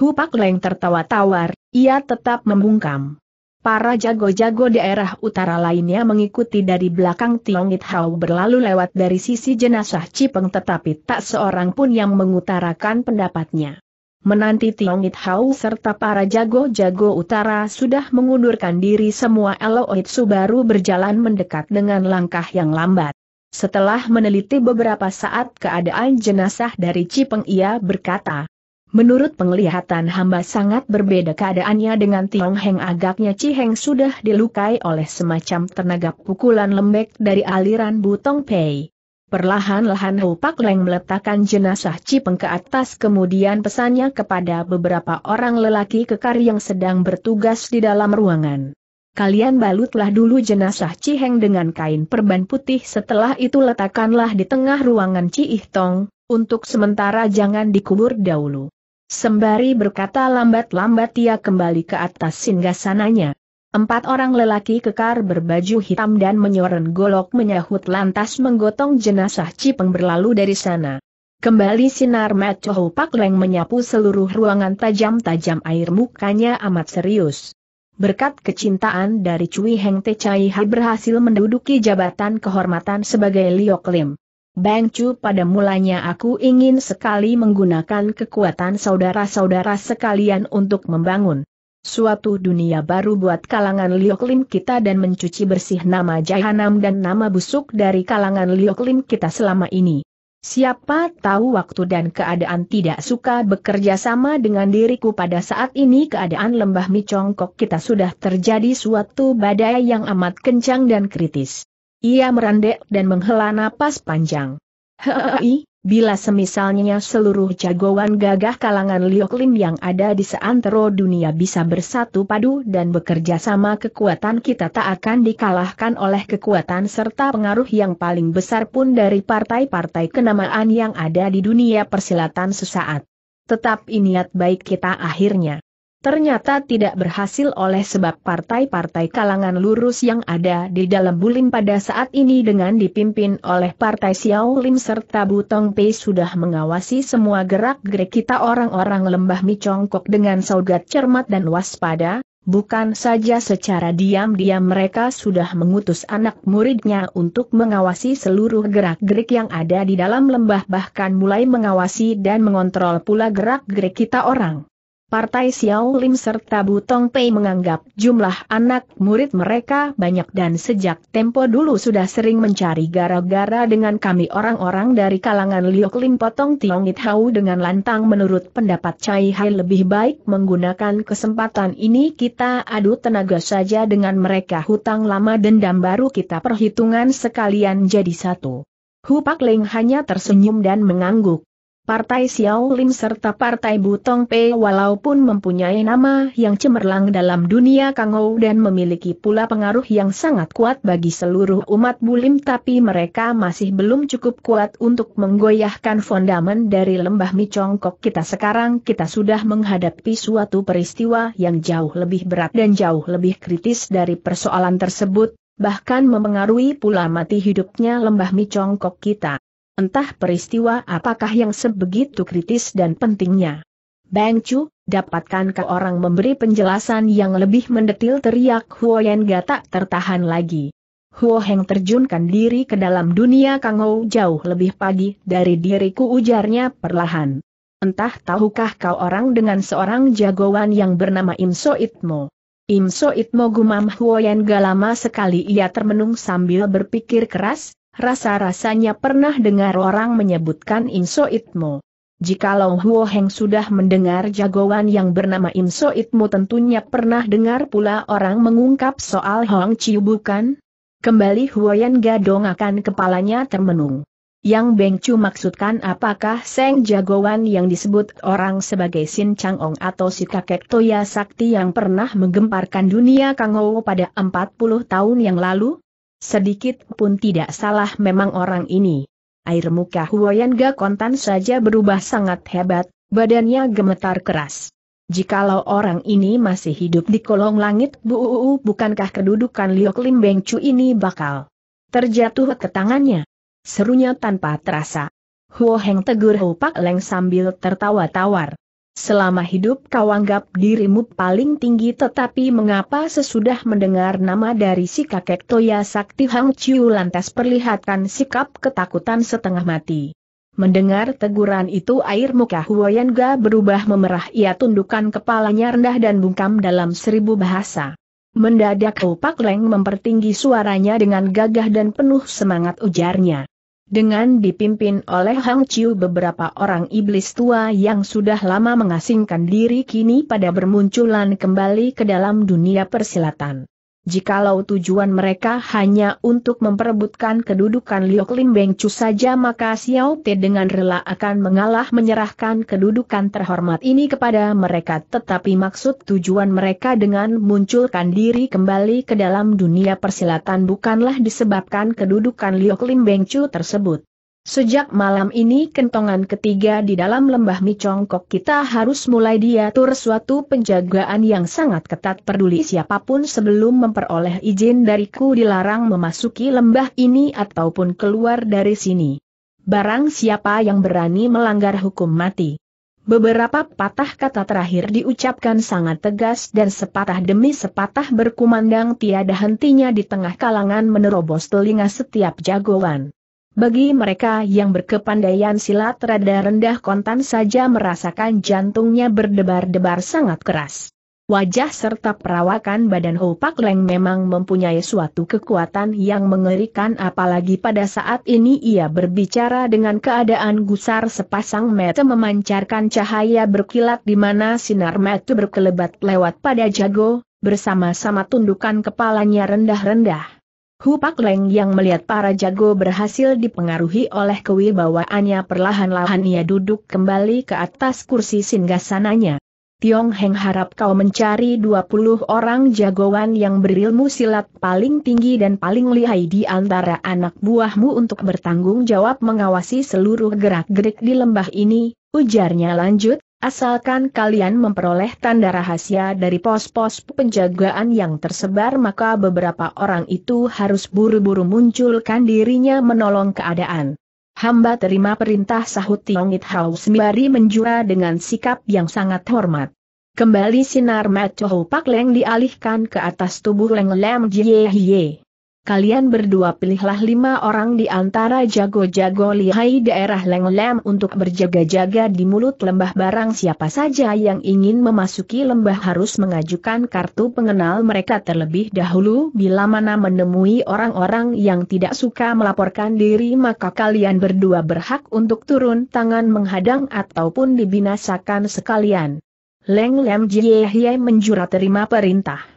Pak Leng tertawa tawar, ia tetap membungkam. Para jago-jago daerah utara lainnya mengikuti dari belakang It Hau berlalu lewat dari sisi jenazah Cipeng tetapi tak seorang pun yang mengutarakan pendapatnya. Menanti It Hau serta para jago-jago utara sudah mengundurkan diri semua Eloit baru berjalan mendekat dengan langkah yang lambat. Setelah meneliti beberapa saat keadaan jenazah dari Cipeng ia berkata, Menurut penglihatan hamba sangat berbeda keadaannya dengan Tiong Heng agaknya Ciheng Heng sudah dilukai oleh semacam tenaga pukulan lembek dari aliran Butong Pei. Perlahan-lahan Hu Pak Leng meletakkan jenazah Chi Peng ke atas kemudian pesannya kepada beberapa orang lelaki kekar yang sedang bertugas di dalam ruangan. Kalian balutlah dulu jenazah Ciheng Heng dengan kain perban putih setelah itu letakkanlah di tengah ruangan Chi Ih Tong, untuk sementara jangan dikubur dahulu. Sembari berkata lambat-lambat ia kembali ke atas singgasananya. Empat orang lelaki kekar berbaju hitam dan menyoren golok menyahut lantas menggotong jenazah Cipeng berlalu dari sana. Kembali sinar Macohu Pak Leng menyapu seluruh ruangan tajam-tajam air mukanya amat serius. Berkat kecintaan dari Cui Heng Te Chai Hai berhasil menduduki jabatan kehormatan sebagai Liok Lim. Bang Chu pada mulanya aku ingin sekali menggunakan kekuatan saudara-saudara sekalian untuk membangun suatu dunia baru buat kalangan Lioklin kita dan mencuci bersih nama jahanam dan nama busuk dari kalangan Lioklin kita selama ini. Siapa tahu waktu dan keadaan tidak suka bekerja sama dengan diriku pada saat ini keadaan lembah micongkok kita sudah terjadi suatu badai yang amat kencang dan kritis. Ia merandek dan menghela napas panjang. Hei, bila semisalnya seluruh jagoan gagah kalangan Lioklim yang ada di seantero dunia bisa bersatu padu dan bekerja sama kekuatan kita tak akan dikalahkan oleh kekuatan serta pengaruh yang paling besar pun dari partai-partai kenamaan yang ada di dunia persilatan sesaat. Tetap niat baik kita akhirnya Ternyata tidak berhasil oleh sebab partai-partai kalangan lurus yang ada di dalam Bulim pada saat ini dengan dipimpin oleh Partai Xiao Lim serta Butong Pei sudah mengawasi semua gerak-gerik kita orang-orang lembah Micongkok dengan saugat cermat dan waspada, bukan saja secara diam-diam mereka sudah mengutus anak muridnya untuk mengawasi seluruh gerak-gerik yang ada di dalam lembah bahkan mulai mengawasi dan mengontrol pula gerak-gerik kita orang. Partai Xiao Lim serta Butong Pei menganggap jumlah anak murid mereka banyak dan sejak tempo dulu sudah sering mencari gara-gara dengan kami orang-orang dari kalangan Liok Lim Potong Tiong It Hau dengan lantang menurut pendapat Cai Hai lebih baik menggunakan kesempatan ini kita adu tenaga saja dengan mereka hutang lama dendam baru kita perhitungan sekalian jadi satu. Hu Pak Ling hanya tersenyum dan mengangguk. Partai Xiao Lim serta Partai Butong Pei walaupun mempunyai nama yang cemerlang dalam dunia Kangou dan memiliki pula pengaruh yang sangat kuat bagi seluruh umat Bulim tapi mereka masih belum cukup kuat untuk menggoyahkan fondamen dari lembah Mi Chongkok kita sekarang kita sudah menghadapi suatu peristiwa yang jauh lebih berat dan jauh lebih kritis dari persoalan tersebut, bahkan mempengaruhi pula mati hidupnya lembah Mi Chongkok kita. Entah peristiwa apakah yang sebegitu kritis dan pentingnya. Bang Chu, dapatkan ke orang memberi penjelasan yang lebih mendetil teriak Huo Ga tak tertahan lagi. Huo Heng terjunkan diri ke dalam dunia Ou jauh lebih pagi dari diriku ujarnya perlahan. Entah tahukah kau orang dengan seorang jagoan yang bernama Im So Itmo. Im So Itmo gumam Yan Ga lama sekali ia termenung sambil berpikir keras, Rasa-rasanya pernah dengar orang menyebutkan Inso Itmo. Jikalau Huo Heng sudah mendengar jagoan yang bernama Inso Itmo tentunya pernah dengar pula orang mengungkap soal Hong Chiu bukan? Kembali Huoyan Gadong akan kepalanya termenung. Yang Bengcu maksudkan apakah Seng jagoan yang disebut orang sebagai Sin Changong atau si kakek Toya Sakti yang pernah menggemparkan dunia Ho pada 40 tahun yang lalu? Sedikit pun tidak salah memang orang ini. Air muka Huoyan kontan saja berubah sangat hebat, badannya gemetar keras. Jikalau orang ini masih hidup di kolong langit Bu -u, bukankah kedudukan Liok Lim Beng Chu ini bakal terjatuh ke tangannya? Serunya tanpa terasa. Huo Heng tegur Ho Leng sambil tertawa tawar. Selama hidup kau anggap dirimu paling tinggi tetapi mengapa sesudah mendengar nama dari si kakek Toya Sakti Hang Chiu lantas perlihatkan sikap ketakutan setengah mati. Mendengar teguran itu air muka Huoyanga berubah memerah ia tundukkan kepalanya rendah dan bungkam dalam seribu bahasa. Mendadak Opak Leng mempertinggi suaranya dengan gagah dan penuh semangat ujarnya. Dengan dipimpin oleh Hang Chiu beberapa orang iblis tua yang sudah lama mengasingkan diri kini pada bermunculan kembali ke dalam dunia persilatan. Jikalau tujuan mereka hanya untuk memperebutkan kedudukan Liok Lim Beng Chu saja maka Xiao Te dengan rela akan mengalah menyerahkan kedudukan terhormat ini kepada mereka tetapi maksud tujuan mereka dengan munculkan diri kembali ke dalam dunia persilatan bukanlah disebabkan kedudukan Liok Lim Beng Chu tersebut. Sejak malam ini kentongan ketiga di dalam lembah Micongkok kita harus mulai diatur suatu penjagaan yang sangat ketat peduli siapapun sebelum memperoleh izin dariku dilarang memasuki lembah ini ataupun keluar dari sini. Barang siapa yang berani melanggar hukum mati. Beberapa patah kata terakhir diucapkan sangat tegas dan sepatah demi sepatah berkumandang tiada hentinya di tengah kalangan menerobos telinga setiap jagoan. Bagi mereka yang berkepandaian silat rada rendah kontan saja merasakan jantungnya berdebar-debar sangat keras. Wajah serta perawakan badan Ho Pak Leng memang mempunyai suatu kekuatan yang mengerikan apalagi pada saat ini ia berbicara dengan keadaan gusar sepasang mata memancarkan cahaya berkilat di mana sinar mata berkelebat lewat pada jago, bersama-sama tundukan kepalanya rendah-rendah. Hupak Leng yang melihat para jago berhasil dipengaruhi oleh kewibawaannya perlahan-lahan ia duduk kembali ke atas kursi singgasananya. Tiong Heng harap kau mencari 20 orang jagoan yang berilmu silat paling tinggi dan paling lihai di antara anak buahmu untuk bertanggung jawab mengawasi seluruh gerak-gerik di lembah ini, ujarnya lanjut, Asalkan kalian memperoleh tanda rahasia dari pos-pos penjagaan yang tersebar maka beberapa orang itu harus buru-buru munculkan dirinya menolong keadaan. Hamba terima perintah sahut Tiongit Hau sembari menjura dengan sikap yang sangat hormat. Kembali sinar Mat Pak Leng dialihkan ke atas tubuh Leng Lem Jie Hie kalian berdua pilihlah lima orang di antara jago-jago lihai daerah Lenglem untuk berjaga-jaga di mulut lembah barang siapa saja yang ingin memasuki lembah harus mengajukan kartu pengenal mereka terlebih dahulu bila mana menemui orang-orang yang tidak suka melaporkan diri maka kalian berdua berhak untuk turun tangan menghadang ataupun dibinasakan sekalian. Lenglem Jiehye Jie menjura terima perintah.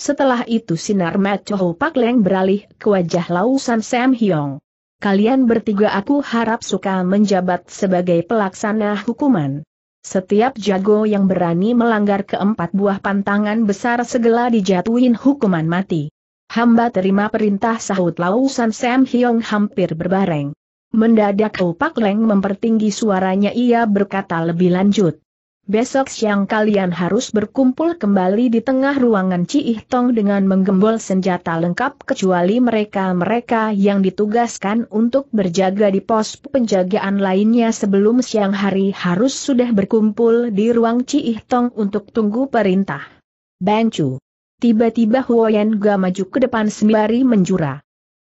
Setelah itu sinar Machoho Pak Leng beralih ke wajah Lausan Sam Hyong. Kalian bertiga aku harap suka menjabat sebagai pelaksana hukuman. Setiap jago yang berani melanggar keempat buah pantangan besar segala dijatuhin hukuman mati. Hamba terima perintah sahut Lausan Sam Hyong hampir berbareng. Mendadak Pak Leng mempertinggi suaranya ia berkata lebih lanjut. Besok siang kalian harus berkumpul kembali di tengah ruangan Ci Tong dengan menggembol senjata lengkap kecuali mereka-mereka yang ditugaskan untuk berjaga di pos penjagaan lainnya sebelum siang hari harus sudah berkumpul di ruang Ci Tong untuk tunggu perintah. Chu. Tiba-tiba Huoyan Ga maju ke depan sembari menjura.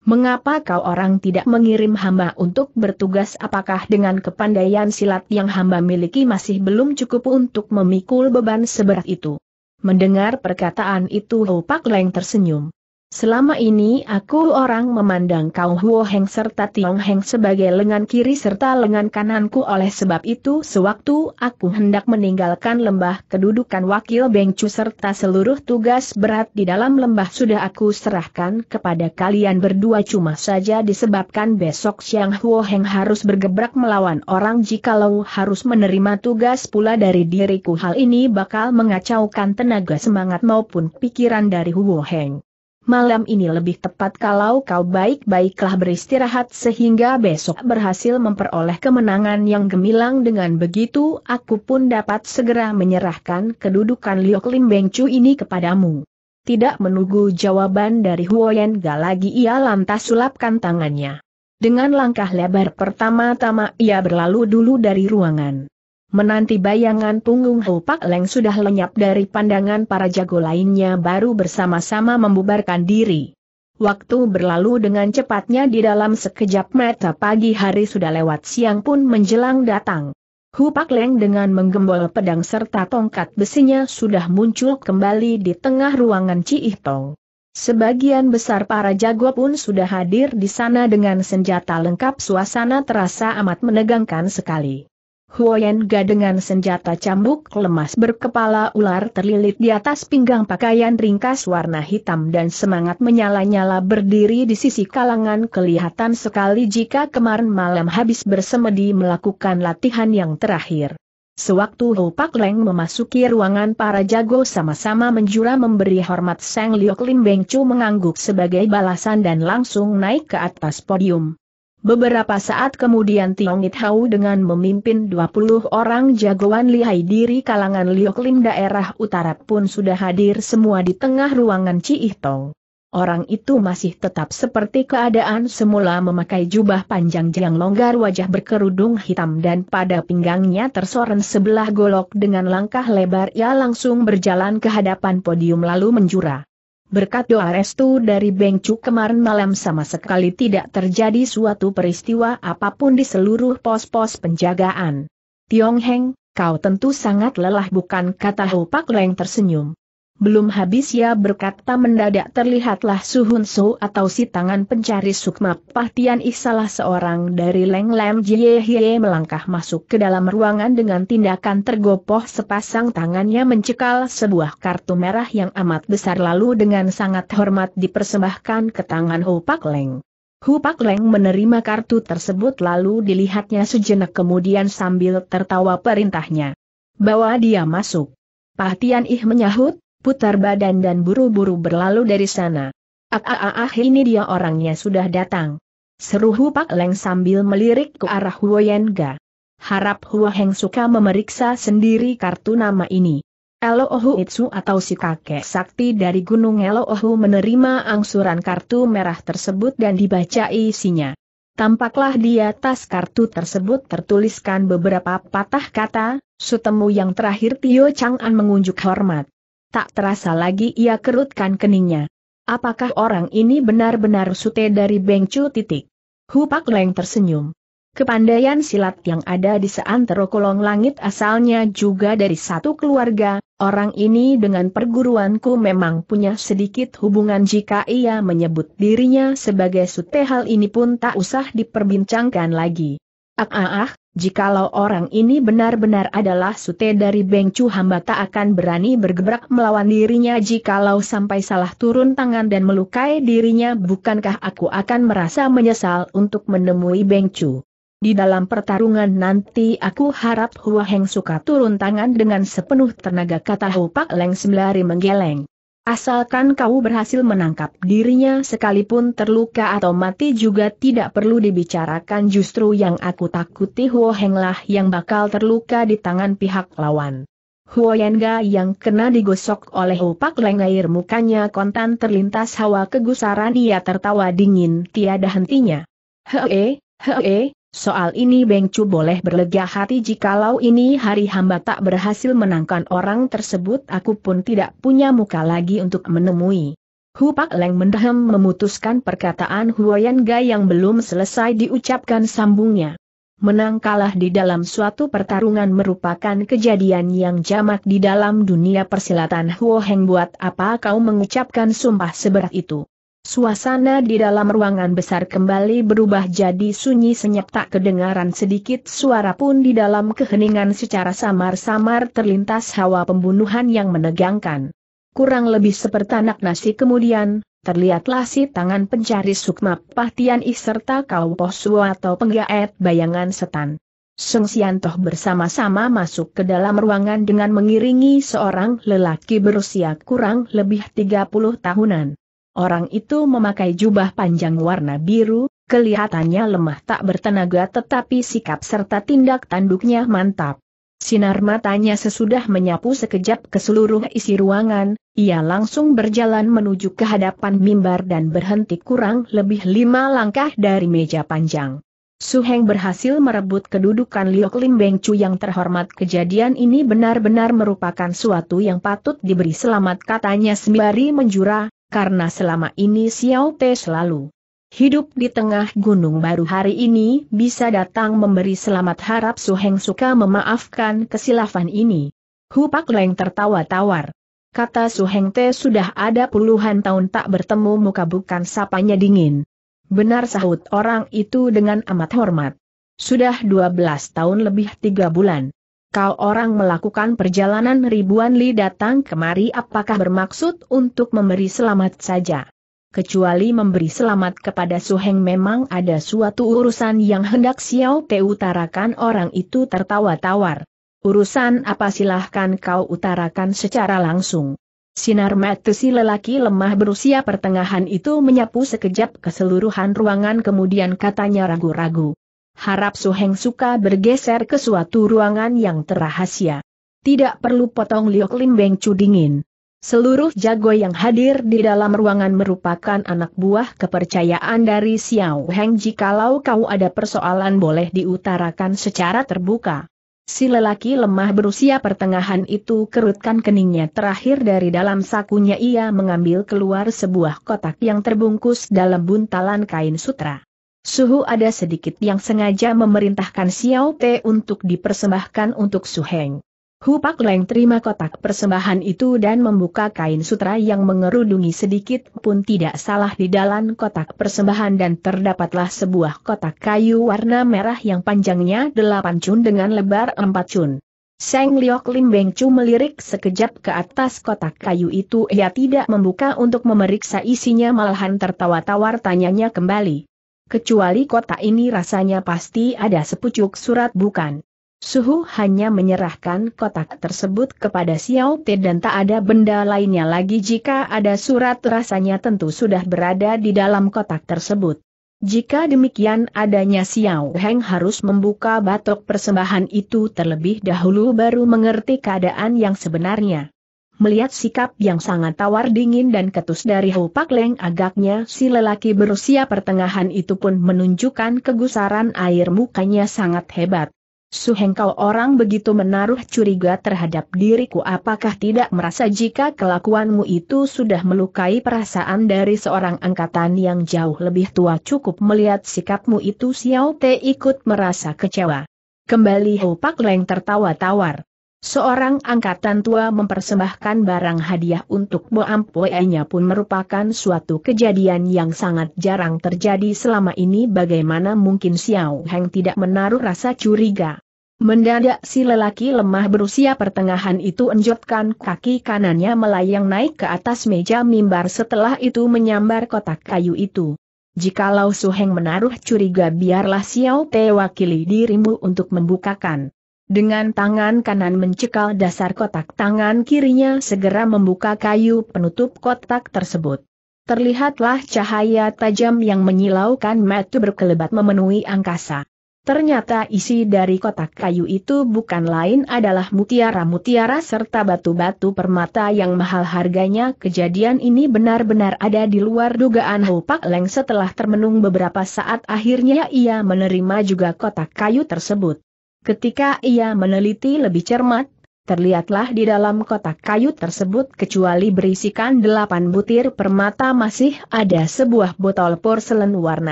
Mengapa kau orang tidak mengirim hamba untuk bertugas apakah dengan kepandaian silat yang hamba miliki masih belum cukup untuk memikul beban seberat itu? Mendengar perkataan itu Pak Leng tersenyum. Selama ini aku orang memandang kau Huo Heng serta Tiong Heng sebagai lengan kiri serta lengan kananku oleh sebab itu sewaktu aku hendak meninggalkan lembah kedudukan wakil Bengcu serta seluruh tugas berat di dalam lembah sudah aku serahkan kepada kalian berdua cuma saja disebabkan besok siang Huo Heng harus bergebrak melawan orang jikalau harus menerima tugas pula dari diriku hal ini bakal mengacaukan tenaga semangat maupun pikiran dari Huo Heng malam ini lebih tepat kalau kau baik-baiklah beristirahat sehingga besok berhasil memperoleh kemenangan yang gemilang dengan begitu aku pun dapat segera menyerahkan kedudukan Liok Lim Beng Chu ini kepadamu. Tidak menunggu jawaban dari Huoyen Ga lagi ia lantas sulapkan tangannya. Dengan langkah lebar pertama-tama ia berlalu dulu dari ruangan. Menanti bayangan punggung Ho Pak Leng sudah lenyap dari pandangan para jago lainnya baru bersama-sama membubarkan diri. Waktu berlalu dengan cepatnya di dalam sekejap mata pagi hari sudah lewat siang pun menjelang datang. Hu Pak Leng dengan menggembol pedang serta tongkat besinya sudah muncul kembali di tengah ruangan Ci Tong. Sebagian besar para jago pun sudah hadir di sana dengan senjata lengkap suasana terasa amat menegangkan sekali. Huoyenga dengan senjata cambuk lemas berkepala ular terlilit di atas pinggang pakaian ringkas warna hitam dan semangat menyala-nyala berdiri di sisi kalangan kelihatan sekali jika kemarin malam habis bersemedi melakukan latihan yang terakhir. Sewaktu Ho Pak Leng memasuki ruangan para jago sama-sama menjura memberi hormat Sang Liok Lim Beng Chu mengangguk sebagai balasan dan langsung naik ke atas podium. Beberapa saat kemudian Tiong Hau dengan memimpin 20 orang jagoan lihai diri kalangan Lioklim daerah utara pun sudah hadir semua di tengah ruangan Ciihtong. Orang itu masih tetap seperti keadaan semula memakai jubah panjang yang longgar wajah berkerudung hitam dan pada pinggangnya tersoren sebelah golok dengan langkah lebar ia langsung berjalan ke hadapan podium lalu menjura. Berkat doa restu dari Beng Cu kemarin malam sama sekali tidak terjadi suatu peristiwa apapun di seluruh pos-pos penjagaan. Tiong Heng, kau tentu sangat lelah bukan kata Ho Pak Leng tersenyum. Belum habis ia berkata mendadak terlihatlah Suhun Su atau si tangan pencari sukma Pahtian Ih salah seorang dari Leng Lem Jie Hie melangkah masuk ke dalam ruangan dengan tindakan tergopoh sepasang tangannya mencekal sebuah kartu merah yang amat besar lalu dengan sangat hormat dipersembahkan ke tangan Ho Pak Leng. Hu Pak Leng menerima kartu tersebut lalu dilihatnya sejenak kemudian sambil tertawa perintahnya. Bawa dia masuk. Pahtian Ih menyahut, putar badan dan buru-buru berlalu dari sana. Ah ah, ah, ah, ini dia orangnya sudah datang. Seru Hu Pak Leng sambil melirik ke arah Yenga. Harap Hua Heng suka memeriksa sendiri kartu nama ini. Eloohu oh Itsu atau si kakek sakti dari Gunung Eloohu oh menerima angsuran kartu merah tersebut dan dibaca isinya. Tampaklah di atas kartu tersebut tertuliskan beberapa patah kata, sutemu yang terakhir Tio Chang'an mengunjuk hormat tak terasa lagi ia kerutkan keningnya. Apakah orang ini benar-benar sute dari Bengcu titik? Hu Pak Leng tersenyum. Kepandaian silat yang ada di seantero kolong langit asalnya juga dari satu keluarga, orang ini dengan perguruanku memang punya sedikit hubungan jika ia menyebut dirinya sebagai sute hal ini pun tak usah diperbincangkan lagi. Ah ah ah, Jikalau orang ini benar-benar adalah sute dari Bengcu hamba tak akan berani bergebrak melawan dirinya jikalau sampai salah turun tangan dan melukai dirinya bukankah aku akan merasa menyesal untuk menemui Bengcu. Di dalam pertarungan nanti aku harap Hua Heng suka turun tangan dengan sepenuh tenaga kata Hu Pak Leng sembari menggeleng. Asalkan kau berhasil menangkap dirinya sekalipun terluka atau mati juga tidak perlu dibicarakan justru yang aku takuti Huo Henglah yang bakal terluka di tangan pihak lawan. Huo Yenga yang kena digosok oleh opak leng air mukanya kontan terlintas hawa kegusaran ia tertawa dingin tiada hentinya. Hee, hee, Soal ini Bengcu boleh berlega hati jikalau ini hari hamba tak berhasil menangkan orang tersebut aku pun tidak punya muka lagi untuk menemui. Hu Pak Leng mendehem memutuskan perkataan Huoyan Gai yang belum selesai diucapkan sambungnya. Menang kalah di dalam suatu pertarungan merupakan kejadian yang jamak di dalam dunia persilatan Huo Heng buat apa kau mengucapkan sumpah seberat itu. Suasana di dalam ruangan besar kembali berubah jadi sunyi senyap tak kedengaran sedikit suara pun di dalam keheningan secara samar-samar terlintas hawa pembunuhan yang menegangkan. Kurang lebih seperti anak nasi kemudian, terlihatlah si tangan pencari sukma Pahtian I serta kau posu atau penggaet bayangan setan. Seng Siantoh bersama-sama masuk ke dalam ruangan dengan mengiringi seorang lelaki berusia kurang lebih 30 tahunan. Orang itu memakai jubah panjang warna biru, kelihatannya lemah tak bertenaga tetapi sikap serta tindak tanduknya mantap. Sinar matanya sesudah menyapu sekejap ke seluruh isi ruangan, ia langsung berjalan menuju ke hadapan mimbar dan berhenti kurang lebih lima langkah dari meja panjang. Suheng berhasil merebut kedudukan Liok Lim Beng Chu yang terhormat kejadian ini benar-benar merupakan suatu yang patut diberi selamat katanya sembari menjura, karena selama ini Xiao Te selalu hidup di tengah gunung baru hari ini bisa datang memberi selamat harap Su Heng suka memaafkan kesilafan ini. Hu Pak Leng tertawa tawar. Kata Su Heng Te sudah ada puluhan tahun tak bertemu muka bukan sapanya dingin. Benar sahut orang itu dengan amat hormat. Sudah 12 tahun lebih 3 bulan kau orang melakukan perjalanan ribuan li datang kemari apakah bermaksud untuk memberi selamat saja? Kecuali memberi selamat kepada Suheng memang ada suatu urusan yang hendak Xiao Te utarakan orang itu tertawa tawar. Urusan apa silahkan kau utarakan secara langsung. Sinar mata si lelaki lemah berusia pertengahan itu menyapu sekejap keseluruhan ruangan kemudian katanya ragu-ragu harap Heng suka bergeser ke suatu ruangan yang terahasia. Tidak perlu potong Liok Lim Beng Cu dingin. Seluruh jago yang hadir di dalam ruangan merupakan anak buah kepercayaan dari Xiao Heng jikalau kau ada persoalan boleh diutarakan secara terbuka. Si lelaki lemah berusia pertengahan itu kerutkan keningnya terakhir dari dalam sakunya ia mengambil keluar sebuah kotak yang terbungkus dalam buntalan kain sutra. Suhu ada sedikit yang sengaja memerintahkan Xiao Te untuk dipersembahkan untuk Su Heng. Hu Pak Leng terima kotak persembahan itu dan membuka kain sutra yang mengerudungi sedikit pun tidak salah di dalam kotak persembahan dan terdapatlah sebuah kotak kayu warna merah yang panjangnya 8 cun dengan lebar 4 cun. Seng Liok Lim Beng Chu melirik sekejap ke atas kotak kayu itu ia tidak membuka untuk memeriksa isinya malahan tertawa tawar tanyanya kembali. Kecuali kota ini rasanya pasti ada sepucuk surat bukan. Suhu hanya menyerahkan kotak tersebut kepada Xiao Te dan tak ada benda lainnya lagi jika ada surat rasanya tentu sudah berada di dalam kotak tersebut. Jika demikian adanya Xiao Heng harus membuka batok persembahan itu terlebih dahulu baru mengerti keadaan yang sebenarnya. Melihat sikap yang sangat tawar dingin dan ketus dari Hou Pak Leng agaknya si lelaki berusia pertengahan itu pun menunjukkan kegusaran air mukanya sangat hebat. Suheng kau orang begitu menaruh curiga terhadap diriku apakah tidak merasa jika kelakuanmu itu sudah melukai perasaan dari seorang angkatan yang jauh lebih tua cukup melihat sikapmu itu Xiao Te ikut merasa kecewa. Kembali Hou Pak Leng tertawa tawar. Seorang angkatan tua mempersembahkan barang hadiah untuk Boam Poe-nya pun merupakan suatu kejadian yang sangat jarang terjadi selama ini bagaimana mungkin Xiao Heng tidak menaruh rasa curiga. Mendadak si lelaki lemah berusia pertengahan itu enjotkan kaki kanannya melayang naik ke atas meja mimbar setelah itu menyambar kotak kayu itu. Jikalau Su Heng menaruh curiga biarlah Xiao Te wakili dirimu untuk membukakan. Dengan tangan kanan mencekal dasar kotak tangan kirinya segera membuka kayu penutup kotak tersebut. Terlihatlah cahaya tajam yang menyilaukan metu berkelebat memenuhi angkasa. Ternyata isi dari kotak kayu itu bukan lain adalah mutiara-mutiara serta batu-batu permata yang mahal harganya. Kejadian ini benar-benar ada di luar dugaan Hupak Leng setelah termenung beberapa saat akhirnya ia menerima juga kotak kayu tersebut. Ketika ia meneliti lebih cermat, terlihatlah di dalam kotak kayu tersebut kecuali berisikan delapan butir permata masih ada sebuah botol porselen warna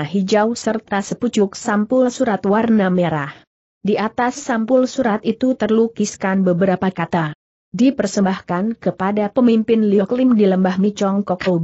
hijau serta sepucuk sampul surat warna merah. Di atas sampul surat itu terlukiskan beberapa kata. Dipersembahkan kepada pemimpin Lioklim di lembah Micong Koko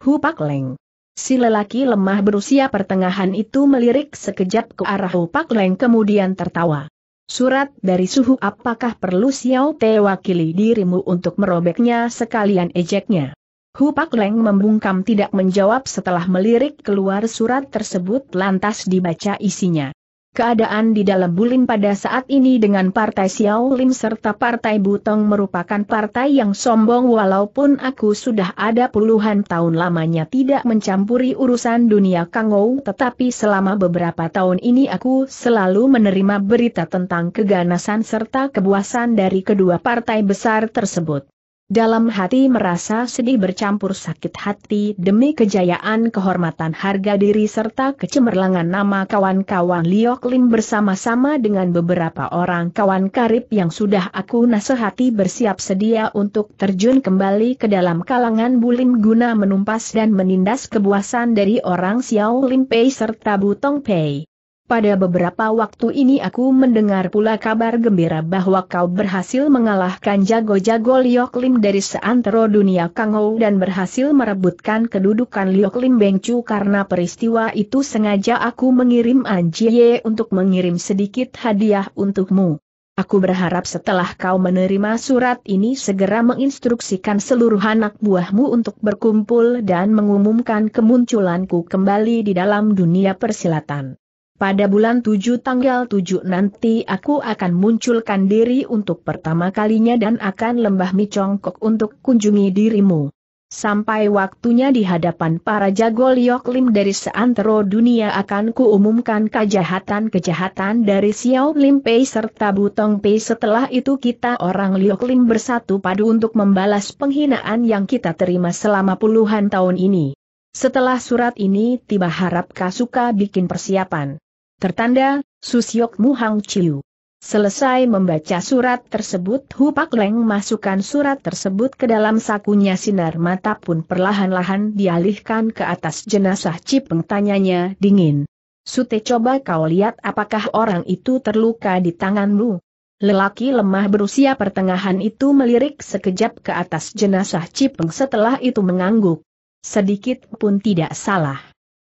Hu Pak Leng. Si lelaki lemah berusia pertengahan itu melirik sekejap ke arah Pak Leng kemudian tertawa. Surat dari suhu apakah perlu Xiao Te wakili dirimu untuk merobeknya sekalian ejeknya? Hu Pak Leng membungkam tidak menjawab setelah melirik keluar surat tersebut lantas dibaca isinya. Keadaan di dalam Bulim pada saat ini dengan Partai Xiao Lim serta Partai Butong merupakan partai yang sombong walaupun aku sudah ada puluhan tahun lamanya tidak mencampuri urusan dunia Kangou tetapi selama beberapa tahun ini aku selalu menerima berita tentang keganasan serta kebuasan dari kedua partai besar tersebut. Dalam hati merasa sedih bercampur sakit hati demi kejayaan kehormatan harga diri serta kecemerlangan nama kawan-kawan Liok Lim bersama-sama dengan beberapa orang kawan karib yang sudah aku nasihati bersiap sedia untuk terjun kembali ke dalam kalangan Bulim guna menumpas dan menindas kebuasan dari orang Xiao Lim Pei serta Butong Pei. Pada beberapa waktu ini aku mendengar pula kabar gembira bahwa kau berhasil mengalahkan jago-jago Liok Lim dari seantero dunia Kangou dan berhasil merebutkan kedudukan Liok Lim Bengcu karena peristiwa itu sengaja aku mengirim Anjie untuk mengirim sedikit hadiah untukmu. Aku berharap setelah kau menerima surat ini segera menginstruksikan seluruh anak buahmu untuk berkumpul dan mengumumkan kemunculanku kembali di dalam dunia persilatan. Pada bulan 7 tanggal 7 nanti aku akan munculkan diri untuk pertama kalinya dan akan lembah Micongkok untuk kunjungi dirimu. Sampai waktunya di hadapan para jago Liok Lim dari seantero dunia akan kuumumkan kejahatan-kejahatan dari Xiao Lim Pei serta Butong Pei setelah itu kita orang Liok Lim bersatu padu untuk membalas penghinaan yang kita terima selama puluhan tahun ini. Setelah surat ini tiba harap Kasuka bikin persiapan. Tertanda, Susyok Muhang Chiu. Selesai membaca surat tersebut Pak Leng masukkan surat tersebut ke dalam sakunya sinar mata pun perlahan-lahan dialihkan ke atas jenazah Cipeng tanyanya dingin. Sute coba kau lihat apakah orang itu terluka di tanganmu. Lelaki lemah berusia pertengahan itu melirik sekejap ke atas jenazah Cipeng setelah itu mengangguk. Sedikit pun tidak salah.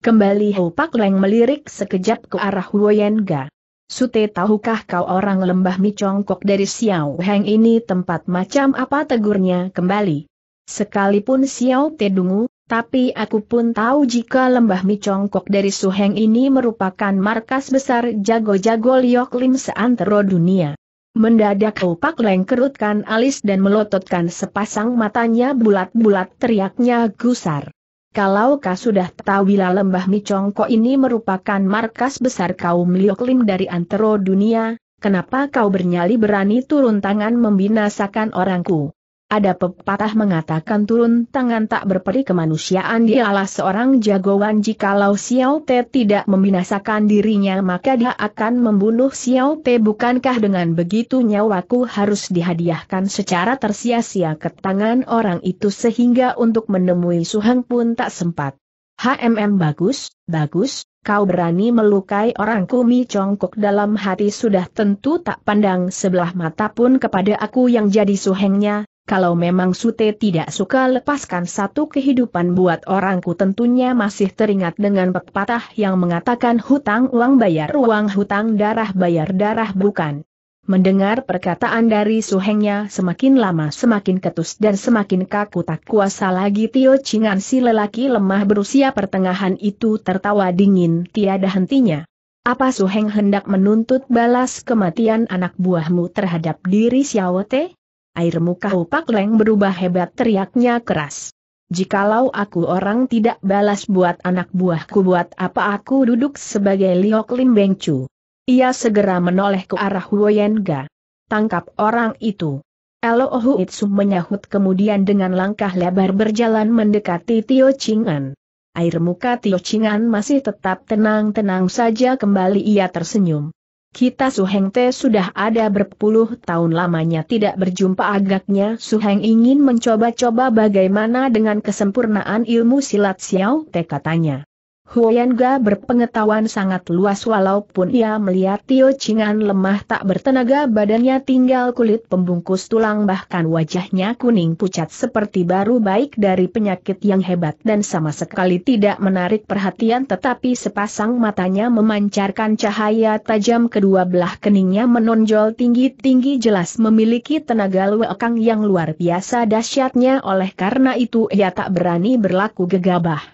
Kembali Ho Pak Leng melirik sekejap ke arah Ga. Sute tahukah kau orang lembah mi congkok dari Xiao Heng ini tempat macam apa tegurnya kembali. Sekalipun Xiao Te Tedungu, tapi aku pun tahu jika lembah mi congkok dari Su Heng ini merupakan markas besar jago-jago Liok Lim seantero dunia. Mendadak Pak Leng kerutkan alis dan melototkan sepasang matanya bulat-bulat teriaknya gusar. Kalau kau sudah tahu bila lembah Micongko ini merupakan markas besar kaum Lioklim dari antero dunia, kenapa kau bernyali berani turun tangan membinasakan orangku? Ada pepatah mengatakan turun tangan tak berperi kemanusiaan dialah seorang jagoan jikalau Xiao Te tidak membinasakan dirinya maka dia akan membunuh Xiao Te bukankah dengan begitu nyawaku harus dihadiahkan secara tersia-sia ke tangan orang itu sehingga untuk menemui Suheng pun tak sempat. HMM bagus, bagus, kau berani melukai orang kumi congkok dalam hati sudah tentu tak pandang sebelah mata pun kepada aku yang jadi suhengnya, kalau memang Sute tidak suka lepaskan satu kehidupan buat orangku tentunya masih teringat dengan pepatah yang mengatakan hutang uang bayar uang hutang darah bayar darah bukan. Mendengar perkataan dari suhengnya semakin lama semakin ketus dan semakin kaku tak kuasa lagi Tio Chingan si lelaki lemah berusia pertengahan itu tertawa dingin tiada hentinya. Apa suheng hendak menuntut balas kematian anak buahmu terhadap diri Xiao Te? air muka Upak Leng berubah hebat teriaknya keras. Jikalau aku orang tidak balas buat anak buahku buat apa aku duduk sebagai Liok Lim Bengcu. Ia segera menoleh ke arah Huoyenga. Tangkap orang itu. Elo Itsu menyahut kemudian dengan langkah lebar berjalan mendekati Tio Chingan. Air muka Tio Chingan masih tetap tenang-tenang saja kembali ia tersenyum. Kita Suheng Te sudah ada berpuluh tahun lamanya tidak berjumpa agaknya Suheng ingin mencoba-coba bagaimana dengan kesempurnaan ilmu silat Xiao Te katanya. Huoyanga berpengetahuan sangat luas walaupun ia melihat Tio Chingan lemah tak bertenaga badannya tinggal kulit pembungkus tulang bahkan wajahnya kuning pucat seperti baru baik dari penyakit yang hebat dan sama sekali tidak menarik perhatian tetapi sepasang matanya memancarkan cahaya tajam kedua belah keningnya menonjol tinggi-tinggi jelas memiliki tenaga luekang yang luar biasa dahsyatnya oleh karena itu ia tak berani berlaku gegabah.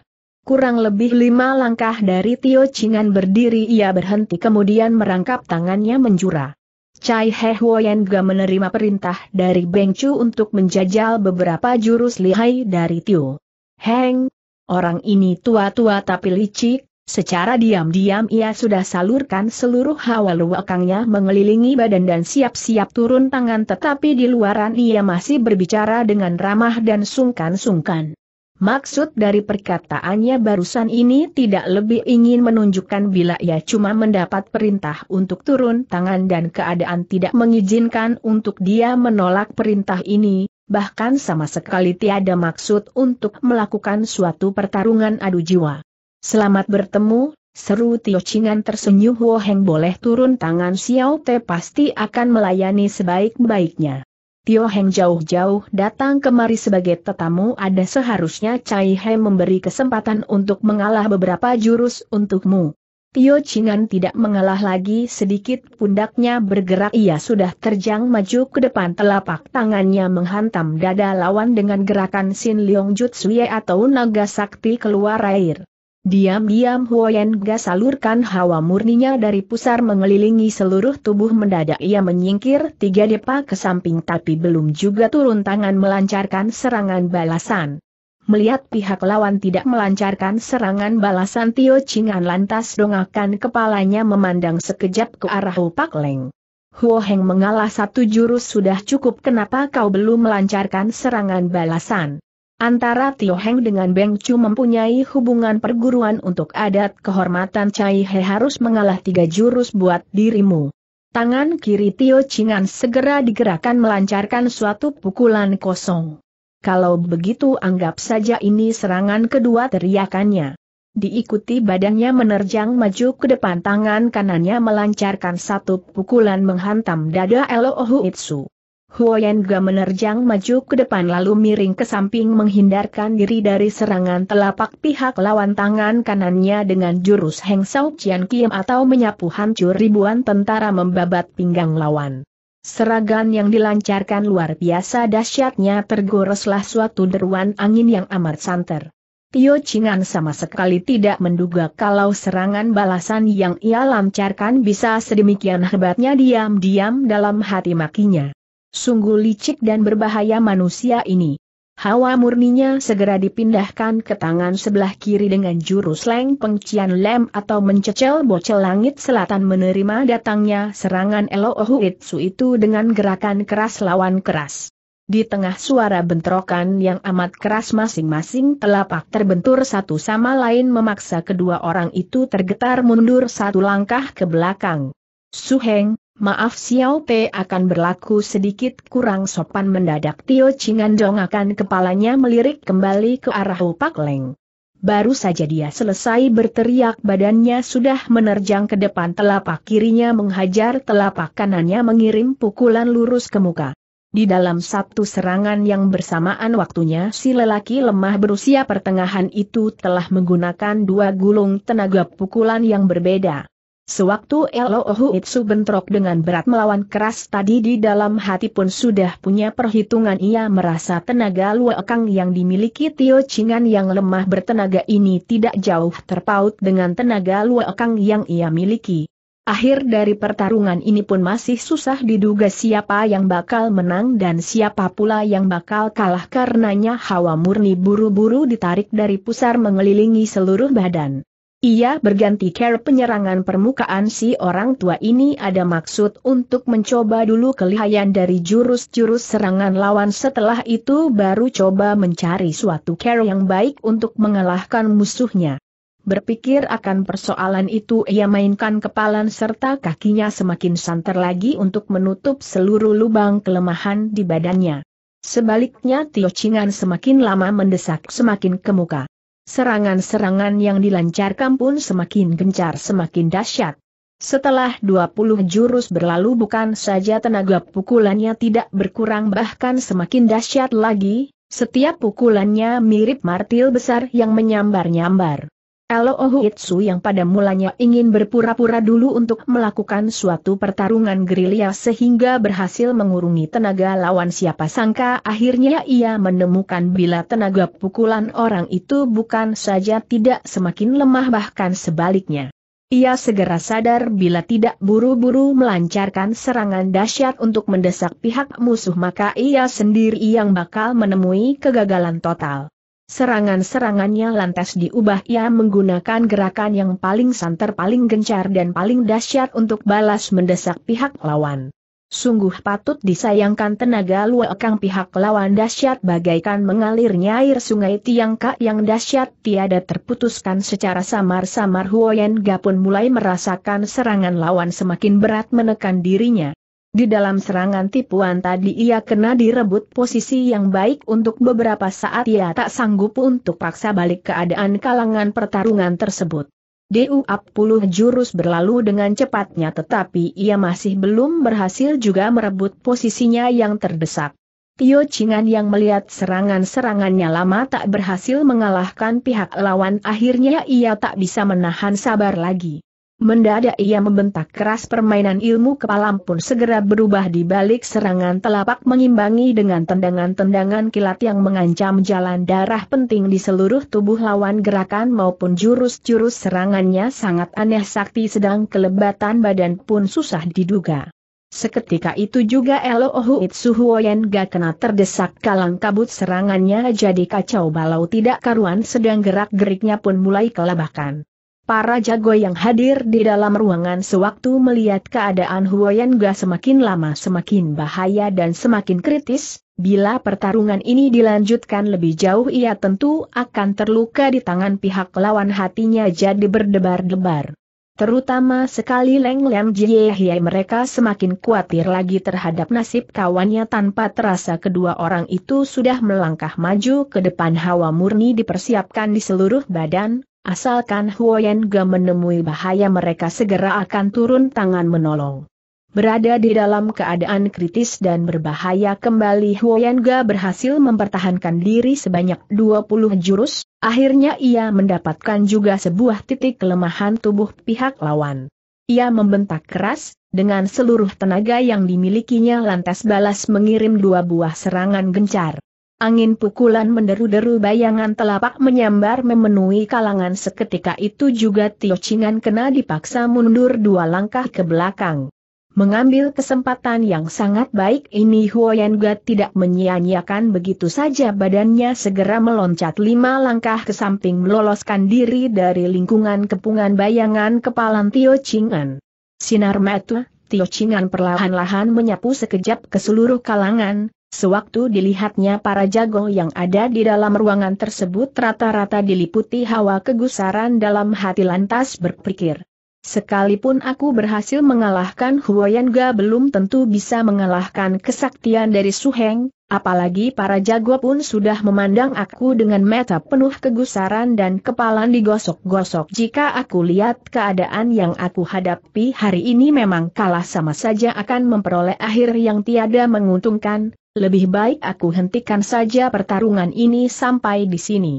Kurang lebih lima langkah dari Tio Chingan berdiri ia berhenti kemudian merangkap tangannya menjura. Cai He gak menerima perintah dari Beng Chu untuk menjajal beberapa jurus lihai dari Tio. Heng, orang ini tua-tua tapi licik, secara diam-diam ia sudah salurkan seluruh hawa luakangnya mengelilingi badan dan siap-siap turun tangan tetapi di luaran ia masih berbicara dengan ramah dan sungkan-sungkan. Maksud dari perkataannya barusan ini tidak lebih ingin menunjukkan bila ia cuma mendapat perintah untuk turun tangan dan keadaan tidak mengizinkan untuk dia menolak perintah ini, bahkan sama sekali tiada maksud untuk melakukan suatu pertarungan adu jiwa. Selamat bertemu, seru Tio Chingan tersenyum Wo Heng boleh turun tangan Xiao Te pasti akan melayani sebaik-baiknya. Tio Heng jauh-jauh datang kemari sebagai tetamu ada seharusnya Cai He memberi kesempatan untuk mengalah beberapa jurus untukmu. Tio Chingan tidak mengalah lagi sedikit pundaknya bergerak ia sudah terjang maju ke depan telapak tangannya menghantam dada lawan dengan gerakan Sin Leong Jutsuye atau naga sakti keluar air. Diam-diam Huoyen Ga salurkan hawa murninya dari pusar mengelilingi seluruh tubuh mendadak ia menyingkir tiga depa ke samping tapi belum juga turun tangan melancarkan serangan balasan. Melihat pihak lawan tidak melancarkan serangan balasan Tio Chingan lantas dongakan kepalanya memandang sekejap ke arah Pak Leng. Huo Heng mengalah satu jurus sudah cukup kenapa kau belum melancarkan serangan balasan. Antara Tio Heng dengan Beng Chu mempunyai hubungan perguruan untuk adat kehormatan Cai He harus mengalah tiga jurus buat dirimu. Tangan kiri Tio Chingan segera digerakkan melancarkan suatu pukulan kosong. Kalau begitu anggap saja ini serangan kedua teriakannya. Diikuti badannya menerjang maju ke depan tangan kanannya melancarkan satu pukulan menghantam dada Elo Itsu. Huoyan Ga menerjang maju ke depan lalu miring ke samping menghindarkan diri dari serangan telapak pihak lawan tangan kanannya dengan jurus Heng Sao Chian Kiem atau menyapu hancur ribuan tentara membabat pinggang lawan. Seragan yang dilancarkan luar biasa dahsyatnya tergoreslah suatu deruan angin yang amat santer. Tio Chingan sama sekali tidak menduga kalau serangan balasan yang ia lancarkan bisa sedemikian hebatnya diam-diam dalam hati makinya. Sungguh licik dan berbahaya manusia ini. Hawa murninya segera dipindahkan ke tangan sebelah kiri dengan jurus leng pengcian lem atau mencecel bocel langit selatan menerima datangnya serangan Elohu Itsu itu dengan gerakan keras lawan keras. Di tengah suara bentrokan yang amat keras masing-masing telapak terbentur satu sama lain memaksa kedua orang itu tergetar mundur satu langkah ke belakang. Suheng, Maaf Xiao Pe akan berlaku sedikit kurang sopan mendadak Tio Dong akan kepalanya melirik kembali ke arah Upak Leng. Baru saja dia selesai berteriak badannya sudah menerjang ke depan telapak kirinya menghajar telapak kanannya mengirim pukulan lurus ke muka. Di dalam satu serangan yang bersamaan waktunya si lelaki lemah berusia pertengahan itu telah menggunakan dua gulung tenaga pukulan yang berbeda. Sewaktu Elohu Itsu bentrok dengan berat melawan keras tadi di dalam hati pun sudah punya perhitungan ia merasa tenaga luakang yang dimiliki Tio Chingan yang lemah bertenaga ini tidak jauh terpaut dengan tenaga luakang yang ia miliki. Akhir dari pertarungan ini pun masih susah diduga siapa yang bakal menang dan siapa pula yang bakal kalah karenanya hawa murni buru-buru ditarik dari pusar mengelilingi seluruh badan. Ia berganti care penyerangan permukaan si orang tua ini ada maksud untuk mencoba dulu kelihayan dari jurus-jurus serangan lawan setelah itu baru coba mencari suatu care yang baik untuk mengalahkan musuhnya. Berpikir akan persoalan itu ia mainkan kepalan serta kakinya semakin santer lagi untuk menutup seluruh lubang kelemahan di badannya. Sebaliknya Tio Chingan semakin lama mendesak semakin kemuka serangan-serangan yang dilancarkan pun semakin gencar semakin dahsyat. Setelah 20 jurus berlalu bukan saja tenaga pukulannya tidak berkurang bahkan semakin dahsyat lagi, setiap pukulannya mirip martil besar yang menyambar-nyambar. Elo Ohuitsu yang pada mulanya ingin berpura-pura dulu untuk melakukan suatu pertarungan gerilya sehingga berhasil mengurungi tenaga lawan siapa sangka akhirnya ia menemukan bila tenaga pukulan orang itu bukan saja tidak semakin lemah bahkan sebaliknya. Ia segera sadar bila tidak buru-buru melancarkan serangan dahsyat untuk mendesak pihak musuh maka ia sendiri yang bakal menemui kegagalan total. Serangan-serangannya lantas diubah ia menggunakan gerakan yang paling santer paling gencar dan paling dahsyat untuk balas mendesak pihak lawan. Sungguh patut disayangkan tenaga luakang pihak lawan dahsyat bagaikan mengalirnya air sungai Tiangka yang dahsyat tiada terputuskan secara samar-samar Huoyen Ga pun mulai merasakan serangan lawan semakin berat menekan dirinya. Di dalam serangan tipuan tadi ia kena direbut posisi yang baik untuk beberapa saat ia tak sanggup untuk paksa balik keadaan kalangan pertarungan tersebut. Duap puluh jurus berlalu dengan cepatnya tetapi ia masih belum berhasil juga merebut posisinya yang terdesak. Tio Chingan yang melihat serangan-serangannya lama tak berhasil mengalahkan pihak lawan akhirnya ia tak bisa menahan sabar lagi. Mendadak ia membentak keras permainan ilmu kepalam pun segera berubah di balik serangan telapak mengimbangi dengan tendangan-tendangan kilat yang mengancam jalan darah penting di seluruh tubuh lawan gerakan maupun jurus-jurus serangannya sangat aneh sakti sedang kelebatan badan pun susah diduga. Seketika itu juga Elo Ohuit Suhuoyen gak kena terdesak kalang kabut serangannya jadi kacau balau tidak karuan sedang gerak-geriknya pun mulai kelabakan. Para jago yang hadir di dalam ruangan sewaktu melihat keadaan Ga semakin lama semakin bahaya dan semakin kritis, bila pertarungan ini dilanjutkan lebih jauh ia tentu akan terluka di tangan pihak lawan hatinya jadi berdebar-debar. Terutama sekali Leng Lem Jie mereka semakin khawatir lagi terhadap nasib kawannya tanpa terasa kedua orang itu sudah melangkah maju ke depan hawa murni dipersiapkan di seluruh badan, Asalkan Huoyen Ga menemui bahaya mereka segera akan turun tangan menolong. Berada di dalam keadaan kritis dan berbahaya kembali Huoyen Ga berhasil mempertahankan diri sebanyak 20 jurus, akhirnya ia mendapatkan juga sebuah titik kelemahan tubuh pihak lawan. Ia membentak keras, dengan seluruh tenaga yang dimilikinya lantas balas mengirim dua buah serangan gencar. Angin pukulan menderu-deru bayangan telapak menyambar memenuhi kalangan seketika itu juga Tio Chingan kena dipaksa mundur dua langkah ke belakang. Mengambil kesempatan yang sangat baik ini Huoyan Ga tidak menyia-nyiakan begitu saja badannya segera meloncat lima langkah ke samping meloloskan diri dari lingkungan kepungan bayangan kepalan Tio Chingan. Sinar mata Tio Chingan perlahan-lahan menyapu sekejap ke seluruh kalangan, Sewaktu dilihatnya para jago yang ada di dalam ruangan tersebut rata-rata diliputi hawa kegusaran dalam hati lantas berpikir. Sekalipun aku berhasil mengalahkan Huoyanga belum tentu bisa mengalahkan kesaktian dari Suheng, apalagi para jago pun sudah memandang aku dengan mata penuh kegusaran dan kepalan digosok-gosok. Jika aku lihat keadaan yang aku hadapi hari ini memang kalah sama saja akan memperoleh akhir yang tiada menguntungkan, lebih baik aku hentikan saja pertarungan ini sampai di sini.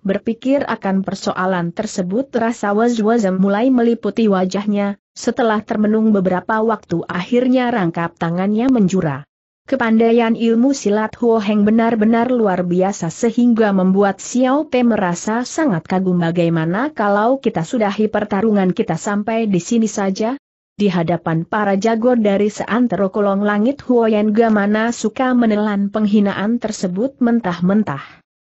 Berpikir akan persoalan tersebut rasa was mulai meliputi wajahnya, setelah termenung beberapa waktu akhirnya rangkap tangannya menjura. Kepandaian ilmu silat Huo Heng benar-benar luar biasa sehingga membuat Xiao Te merasa sangat kagum bagaimana kalau kita sudahi pertarungan kita sampai di sini saja? di hadapan para jago dari seantero kolong langit Huoyen Gamana suka menelan penghinaan tersebut mentah-mentah.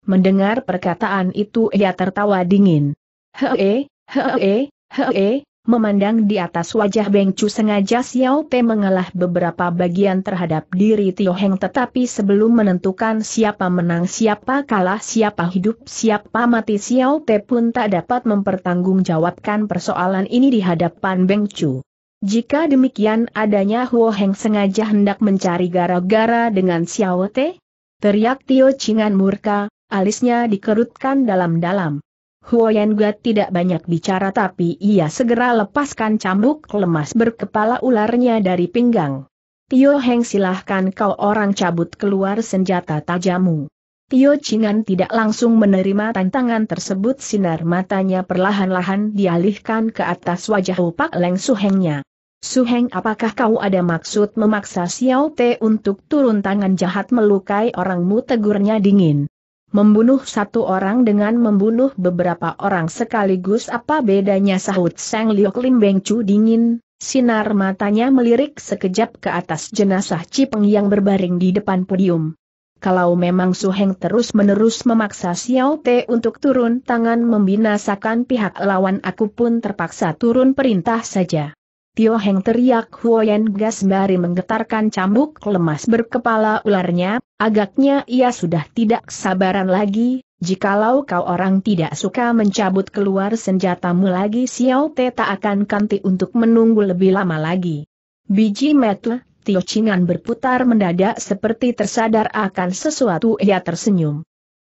Mendengar perkataan itu ia tertawa dingin. Hee, hee, hee, memandang di atas wajah Bengcu sengaja Xiao Te mengalah beberapa bagian terhadap diri Tio Heng tetapi sebelum menentukan siapa menang siapa kalah siapa hidup siapa mati Xiao Te pun tak dapat mempertanggungjawabkan persoalan ini di hadapan Bengcu. Jika demikian adanya Huo Heng sengaja hendak mencari gara-gara dengan Xiao Te? Teriak Tio Chingan murka, alisnya dikerutkan dalam-dalam. Huo Yan Yangat tidak banyak bicara tapi ia segera lepaskan cambuk lemas berkepala ularnya dari pinggang. Tio Heng silahkan kau orang cabut keluar senjata tajammu. Tio Chingan tidak langsung menerima tantangan tersebut sinar matanya perlahan-lahan dialihkan ke atas wajah upak Leng Suhengnya. Suheng apakah kau ada maksud memaksa Xiao Te untuk turun tangan jahat melukai orangmu tegurnya dingin? Membunuh satu orang dengan membunuh beberapa orang sekaligus apa bedanya sahut Sang Liok Lim Beng Chu dingin? Sinar matanya melirik sekejap ke atas jenazah Cipeng yang berbaring di depan podium. Kalau memang Suheng terus-menerus memaksa Xiao Te untuk turun tangan membinasakan pihak lawan aku pun terpaksa turun perintah saja. Tio Heng teriak Huoyen Gas Bari menggetarkan cambuk lemas berkepala ularnya, agaknya ia sudah tidak sabaran lagi, jikalau kau orang tidak suka mencabut keluar senjatamu lagi Xiao Te tak akan kanti untuk menunggu lebih lama lagi. Biji metu, Tio Chingan berputar mendadak seperti tersadar akan sesuatu ia tersenyum.